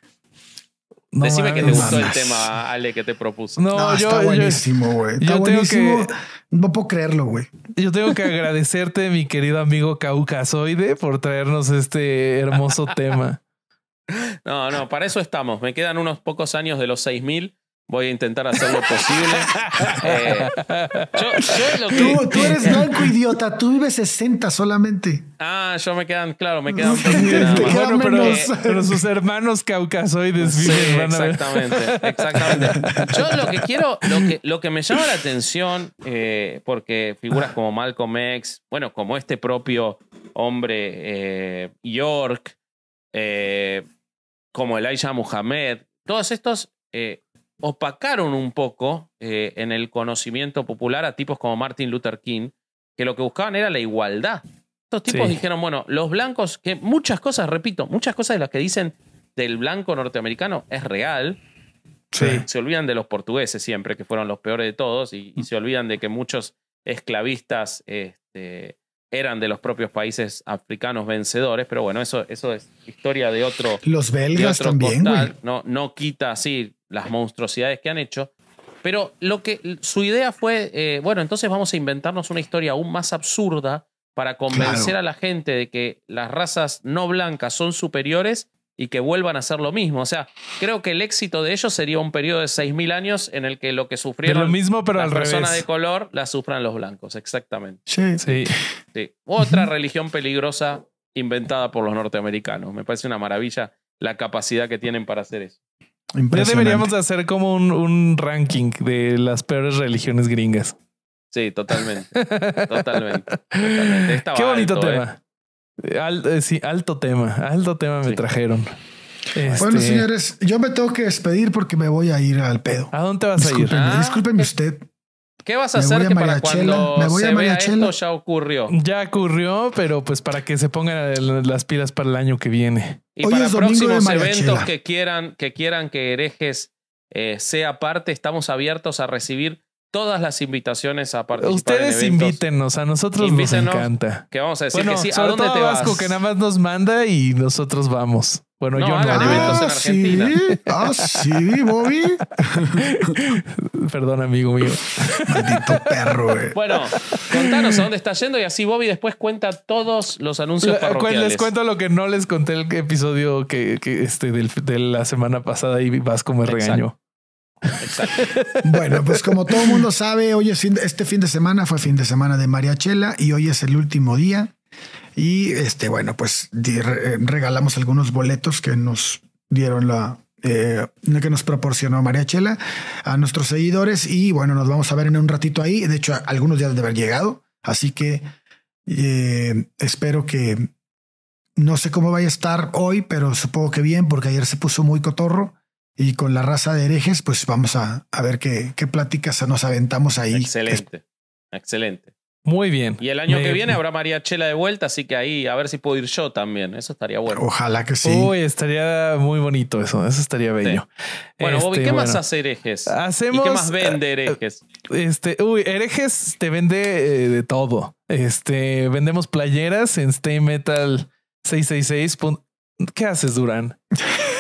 Speaker 1: Decime que te gustó el tema,
Speaker 3: Ale, que te propuso.
Speaker 1: No, está buenísimo, güey. yo Tengo que, no puedo creerlo, güey. Yo tengo que
Speaker 2: agradecerte, mi querido amigo Caucasoide, por traernos este hermoso tema. *laughs*
Speaker 3: No, no, para eso estamos. Me quedan unos pocos años de los 6000 Voy a intentar hacer lo posible. *laughs* Eh,
Speaker 1: tú, eres blanco idiota, tú vives 60 solamente.
Speaker 3: Ah, yo me quedan, claro, me *laughs* quedan.
Speaker 1: pero,
Speaker 2: sus hermanos caucasoides exactamente,
Speaker 3: exactamente. Yo lo que quiero, lo que, me llama la atención, eh, porque figuras como Malcolm X, bueno, como este propio hombre eh, York, como Elijah Muhammad, todos estos opacaron un poco eh, en el conocimiento popular a tipos como Martin Luther King, que lo que buscaban era la igualdad. Estos tipos dijeron, bueno, los blancos, que muchas cosas, repito, muchas cosas de las que dicen del blanco norteamericano es real. Se olvidan de los portugueses siempre, que fueron los peores de todos, y, se olvidan de que muchos esclavistas este, eran de los propios países africanos vencedores, pero bueno, eso, eso es historia de otro. Los belgas también. No, no quita sí las monstruosidades que han hecho. Pero lo que su idea fue, eh, bueno, entonces vamos a inventarnos una historia aún más absurda para convencer a la gente de que las razas no blancas son superiores y que vuelvan a hacer lo mismo. O sea, creo que el éxito de ellos sería un periodo de 6.000 años en el que lo que sufrieron lo mismo, pero las personas de color la sufran los blancos, exactamente. sí. sí. Otra religión peligrosa inventada por los norteamericanos. Me parece una maravilla la capacidad que tienen para hacer eso.
Speaker 2: Ya deberíamos hacer como un, ranking de las peores religiones gringas. Sí, totalmente. *laughs* totalmente. Qué bonito ¿eh? tema. Eh, sí, alto tema. Alto tema me trajeron.
Speaker 3: Bueno, este,
Speaker 1: señores, yo me tengo que despedir porque me voy a ir al pedo. ¿A dónde vas a ir? Ah, usted. ¿Qué vas a hacer que para cuando se vea esto
Speaker 3: ya
Speaker 2: ocurrió? Ya ocurrió, pero pues para que se pongan las pilas para el año que viene. Y para para próximos eventos que
Speaker 3: quieran, que quieran que herejes eh, sea parte, estamos abiertos a recibir todas las invitaciones a participar. Ustedes
Speaker 2: invítenos, a nosotros nos encanta.
Speaker 3: Que vamos a decir que sí, ¿a dónde te vas? Vasco que
Speaker 2: nada más nos manda y nosotros vamos. Bueno, yo no. ah, ¿sí? *laughs* *laughs* Ah, sí, Bobby. Perdón, amigo mío. Maldito
Speaker 3: perro, güey. Bueno, contanos a dónde estás yendo y así Bobby después cuenta todos los anuncios pues, Les cuento
Speaker 2: lo que no les conté el episodio que, este de la semana pasada y Vasco me regañó
Speaker 1: bueno, pues como todo el mundo sabe, hoy es este fin de semana fue fin de semana de María Chela y hoy es el último día. Y este, bueno, pues eh, regalamos algunos boletos que nos dieron la, eh, que nos proporcionó María Chela a nuestros seguidores. Y bueno, nos vamos a ver en un ratito ahí. De hecho, algunos días de haber llegado. Así que eh, espero que no sé cómo vaya a estar hoy, pero supongo que bien, porque ayer se puso muy cotorro y con la raza de herejes, pues vamos a, a ver qué, qué pláticas nos aventamos ahí. Excelente,
Speaker 3: excelente. Muy bien. Y el año que viene habrá María Chela de vuelta, así que ahí a ver si puedo ir yo también. Eso estaría bueno. Ojalá
Speaker 1: que sí. Uy,
Speaker 2: estaría muy bonito eso. Eso estaría bello. Bueno, Bobby, este, ¿qué más
Speaker 3: hace herejes? Hacemos. qué más vende eh, herejes?
Speaker 2: Este, uy, herejes te vende eh, de todo. Este, vendemos playeras en Stay Metal 666. ¿Qué haces, Durán? *laughs*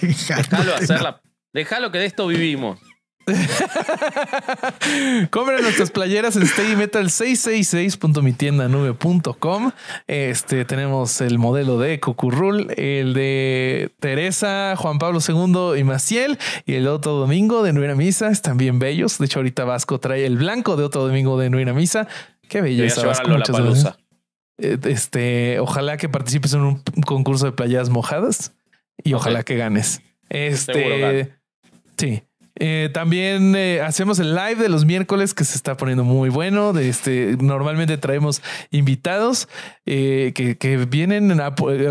Speaker 2: Déjalo hacerla.
Speaker 3: Déjalo que de esto vivimos.
Speaker 2: *laughs* Compren nuestras playeras en Stay Metal 666.mitiendanube.com. Este tenemos el modelo de Cucurrul, el de Teresa, Juan Pablo II y Maciel, y el otro domingo de Nueva Misa. Están bien bellos. De hecho, ahorita Vasco trae el blanco de otro domingo de Nueva Misa. Qué belleza, Vasco. Eh, este, ojalá que participes en un concurso de playas mojadas y ojalá que ganes. Este. sí. Eh, también eh, hacemos el live de los miércoles que se está poniendo muy bueno. este, normalmente traemos invitados eh, que, vienen,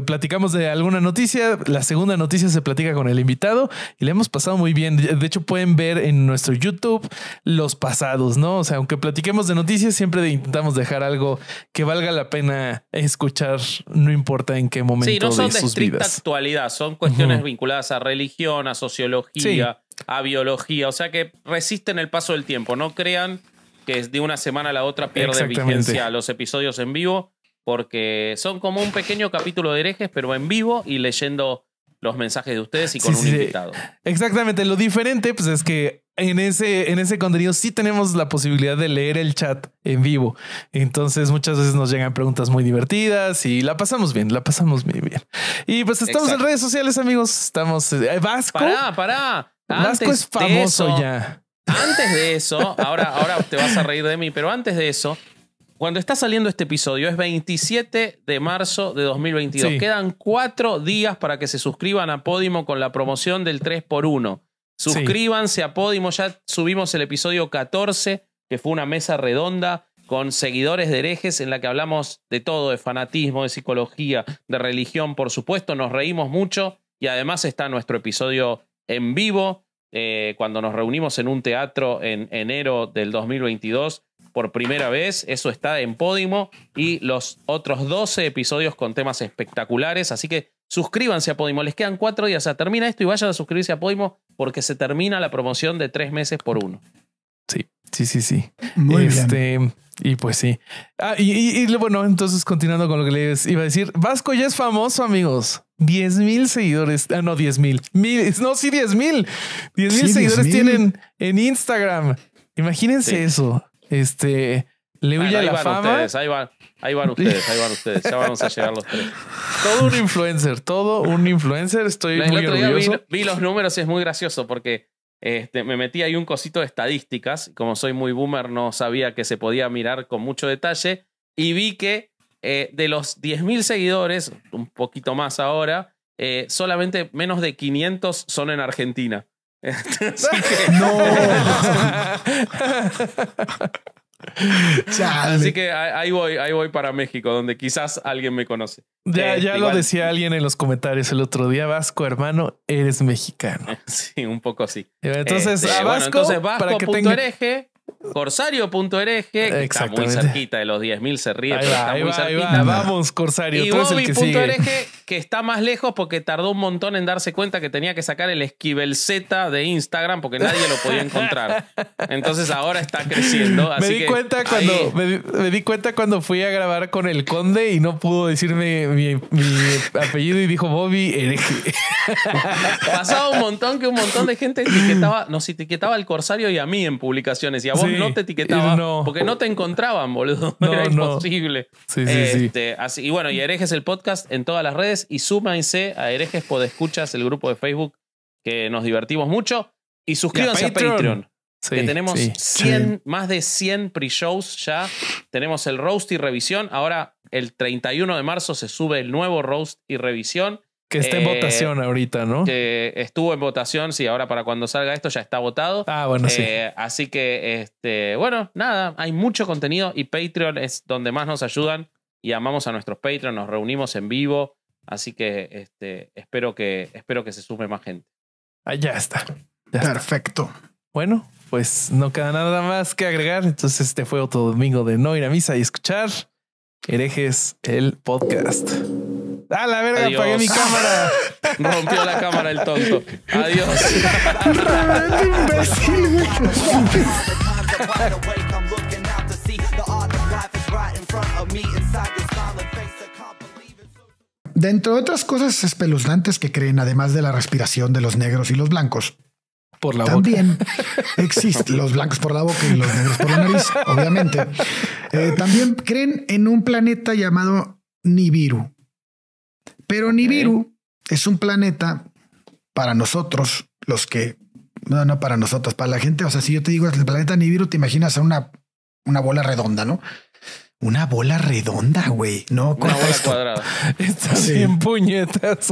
Speaker 2: platicamos de alguna noticia. La segunda noticia se platica con el invitado y le hemos pasado muy bien. De hecho, pueden ver en nuestro YouTube los pasados, ¿no? O sea, aunque platiquemos de noticias, siempre intentamos dejar algo que valga la pena escuchar, no importa en qué momento. Sí, no de, sus actualidad,
Speaker 3: son cuestiones vinculadas a religión, a sociología. Sí a biología. O sea que resisten el paso del tiempo. No crean que de una semana a la otra pierden vigencia los episodios en vivo, porque son como un pequeño capítulo de herejes, pero en vivo y leyendo los mensajes de ustedes y con un invitado.
Speaker 2: Exactamente. Lo diferente, pues es que en ese, en ese contenido sí tenemos la posibilidad de leer el chat en vivo. Entonces muchas veces nos llegan preguntas muy divertidas y la pasamos bien, la pasamos muy bien. Y pues estamos en redes sociales, amigos. Estamos... Eh, Vasco. para!
Speaker 3: Antes es famoso de eso, ya. Antes de eso, ahora, ahora te vas a reír de mí, pero antes de eso, cuando está saliendo este episodio, es 27 de marzo de 2022. Quedan cuatro días para que se suscriban a Podimo con la promoción del 3x1. Suscríbanse a Podimo, ya subimos el episodio 14, que fue una mesa redonda con seguidores de herejes en la que hablamos de todo, de fanatismo, de psicología, de religión, por supuesto, nos reímos mucho y además está nuestro episodio en vivo eh, cuando nos reunimos en un teatro en enero del 2022 por primera vez. Eso está en Podimo y los otros 12 episodios con temas espectaculares. Así que suscríbanse a Podimo. Les quedan cuatro días. termina esto y vayan a suscribirse a Podimo porque se termina la promoción de tres meses por uno.
Speaker 2: Sí. Sí, sí, sí. Este, y pues sí. Ah, y, bueno, entonces continuando con lo que les iba a decir, Vasco ya es famoso, amigos. diez mil seguidores. Ah, no, 10 mil. No, sí, 10 mil. diez mil seguidores tienen en Instagram. Imagínense eso. Este le huye a la fama. Ustedes, ahí
Speaker 3: van, ahí van ustedes, ahí van ustedes. Ya vamos a llegar los tres.
Speaker 2: Todo un influencer, todo un influencer. Estoy muy orgulloso.
Speaker 3: vi, los números y es muy gracioso porque este, me metí ahí un cosito de estadísticas. Como soy muy boomer, no sabía que se podía mirar con mucho detalle. Y vi que eh, de los 10.000 seguidores, un poquito más ahora, eh, solamente menos de 500 son en Argentina. *laughs* *laughs* no. *laughs* *laughs* Así que ahí voy, ahí voy para México, donde quizás alguien me conoce. Ya, este, ya lo
Speaker 2: decía alguien en los comentarios el otro día, Vasco, hermano, eres mexicano. *laughs* Sí,
Speaker 3: un poco así.
Speaker 2: Entonces, este, Vasco, para
Speaker 3: que tenga... Corsario.ereje, que está muy cerquita de los 10.000, se ríe, Vamos, Corsario. Y Bobby.ereje, e que, está más lejos porque tardó un montón en darse cuenta que tenía que sacar el esquivel Z de Instagram porque nadie lo podía encontrar. Entonces ahora está creciendo. me, di cuenta cuando,
Speaker 2: me, di cuenta cuando fui a grabar con el conde y no pudo decirme mi, apellido y dijo Bobby
Speaker 3: Ereje. Pasaba un montón que un montón de gente etiquetaba, nos etiquetaba al Corsario y a mí en publicaciones. Y no te etiquetaban porque no te encontraban, boludo. *laughs* No, Era imposible. Este, así, y bueno, y herejes el podcast en todas las redes y súmanse a herejes podescuchas, el grupo de Facebook que nos divertimos mucho. Y suscríbanse a Patreon. que tenemos más de 100 pre-shows ya. Tenemos el roast y revisión. Ahora, el 31 de marzo se sube el nuevo roast y revisión. Que esté en eh, votación
Speaker 2: ahorita, ¿no?
Speaker 3: Que estuvo en votación, sí, ahora para cuando salga esto ya está votado. Ah, bueno, sí. Eh, así que, este, bueno, nada, hay mucho contenido y Patreon es donde más nos ayudan y amamos a nuestros Patreons, nos reunimos en vivo, así que este, espero, que, espero que se sume más gente.
Speaker 2: Ah, ya está. Perfecto. Bueno, pues no queda nada más que agregar, entonces este fue otro domingo de no ir a misa y escuchar herejes el podcast. A la verga, Adiós. apagué mi cámara.
Speaker 3: *laughs* Rompió la cámara el tonto. Adiós.
Speaker 1: Dentro de otras cosas espeluznantes que creen, además de la respiración de los negros y los blancos, por la también existen los blancos por la boca y los negros por la nariz, obviamente. Eh, también creen en un planeta llamado Nibiru, pero Nibiru es un planeta para nosotros, los que, no, no para nosotros, para la gente. O sea, si yo te digo el planeta Nibiru, te imaginas una, una bola redonda, ¿no? Una bola redonda, güey. No, una bola cuadrada. puñetas,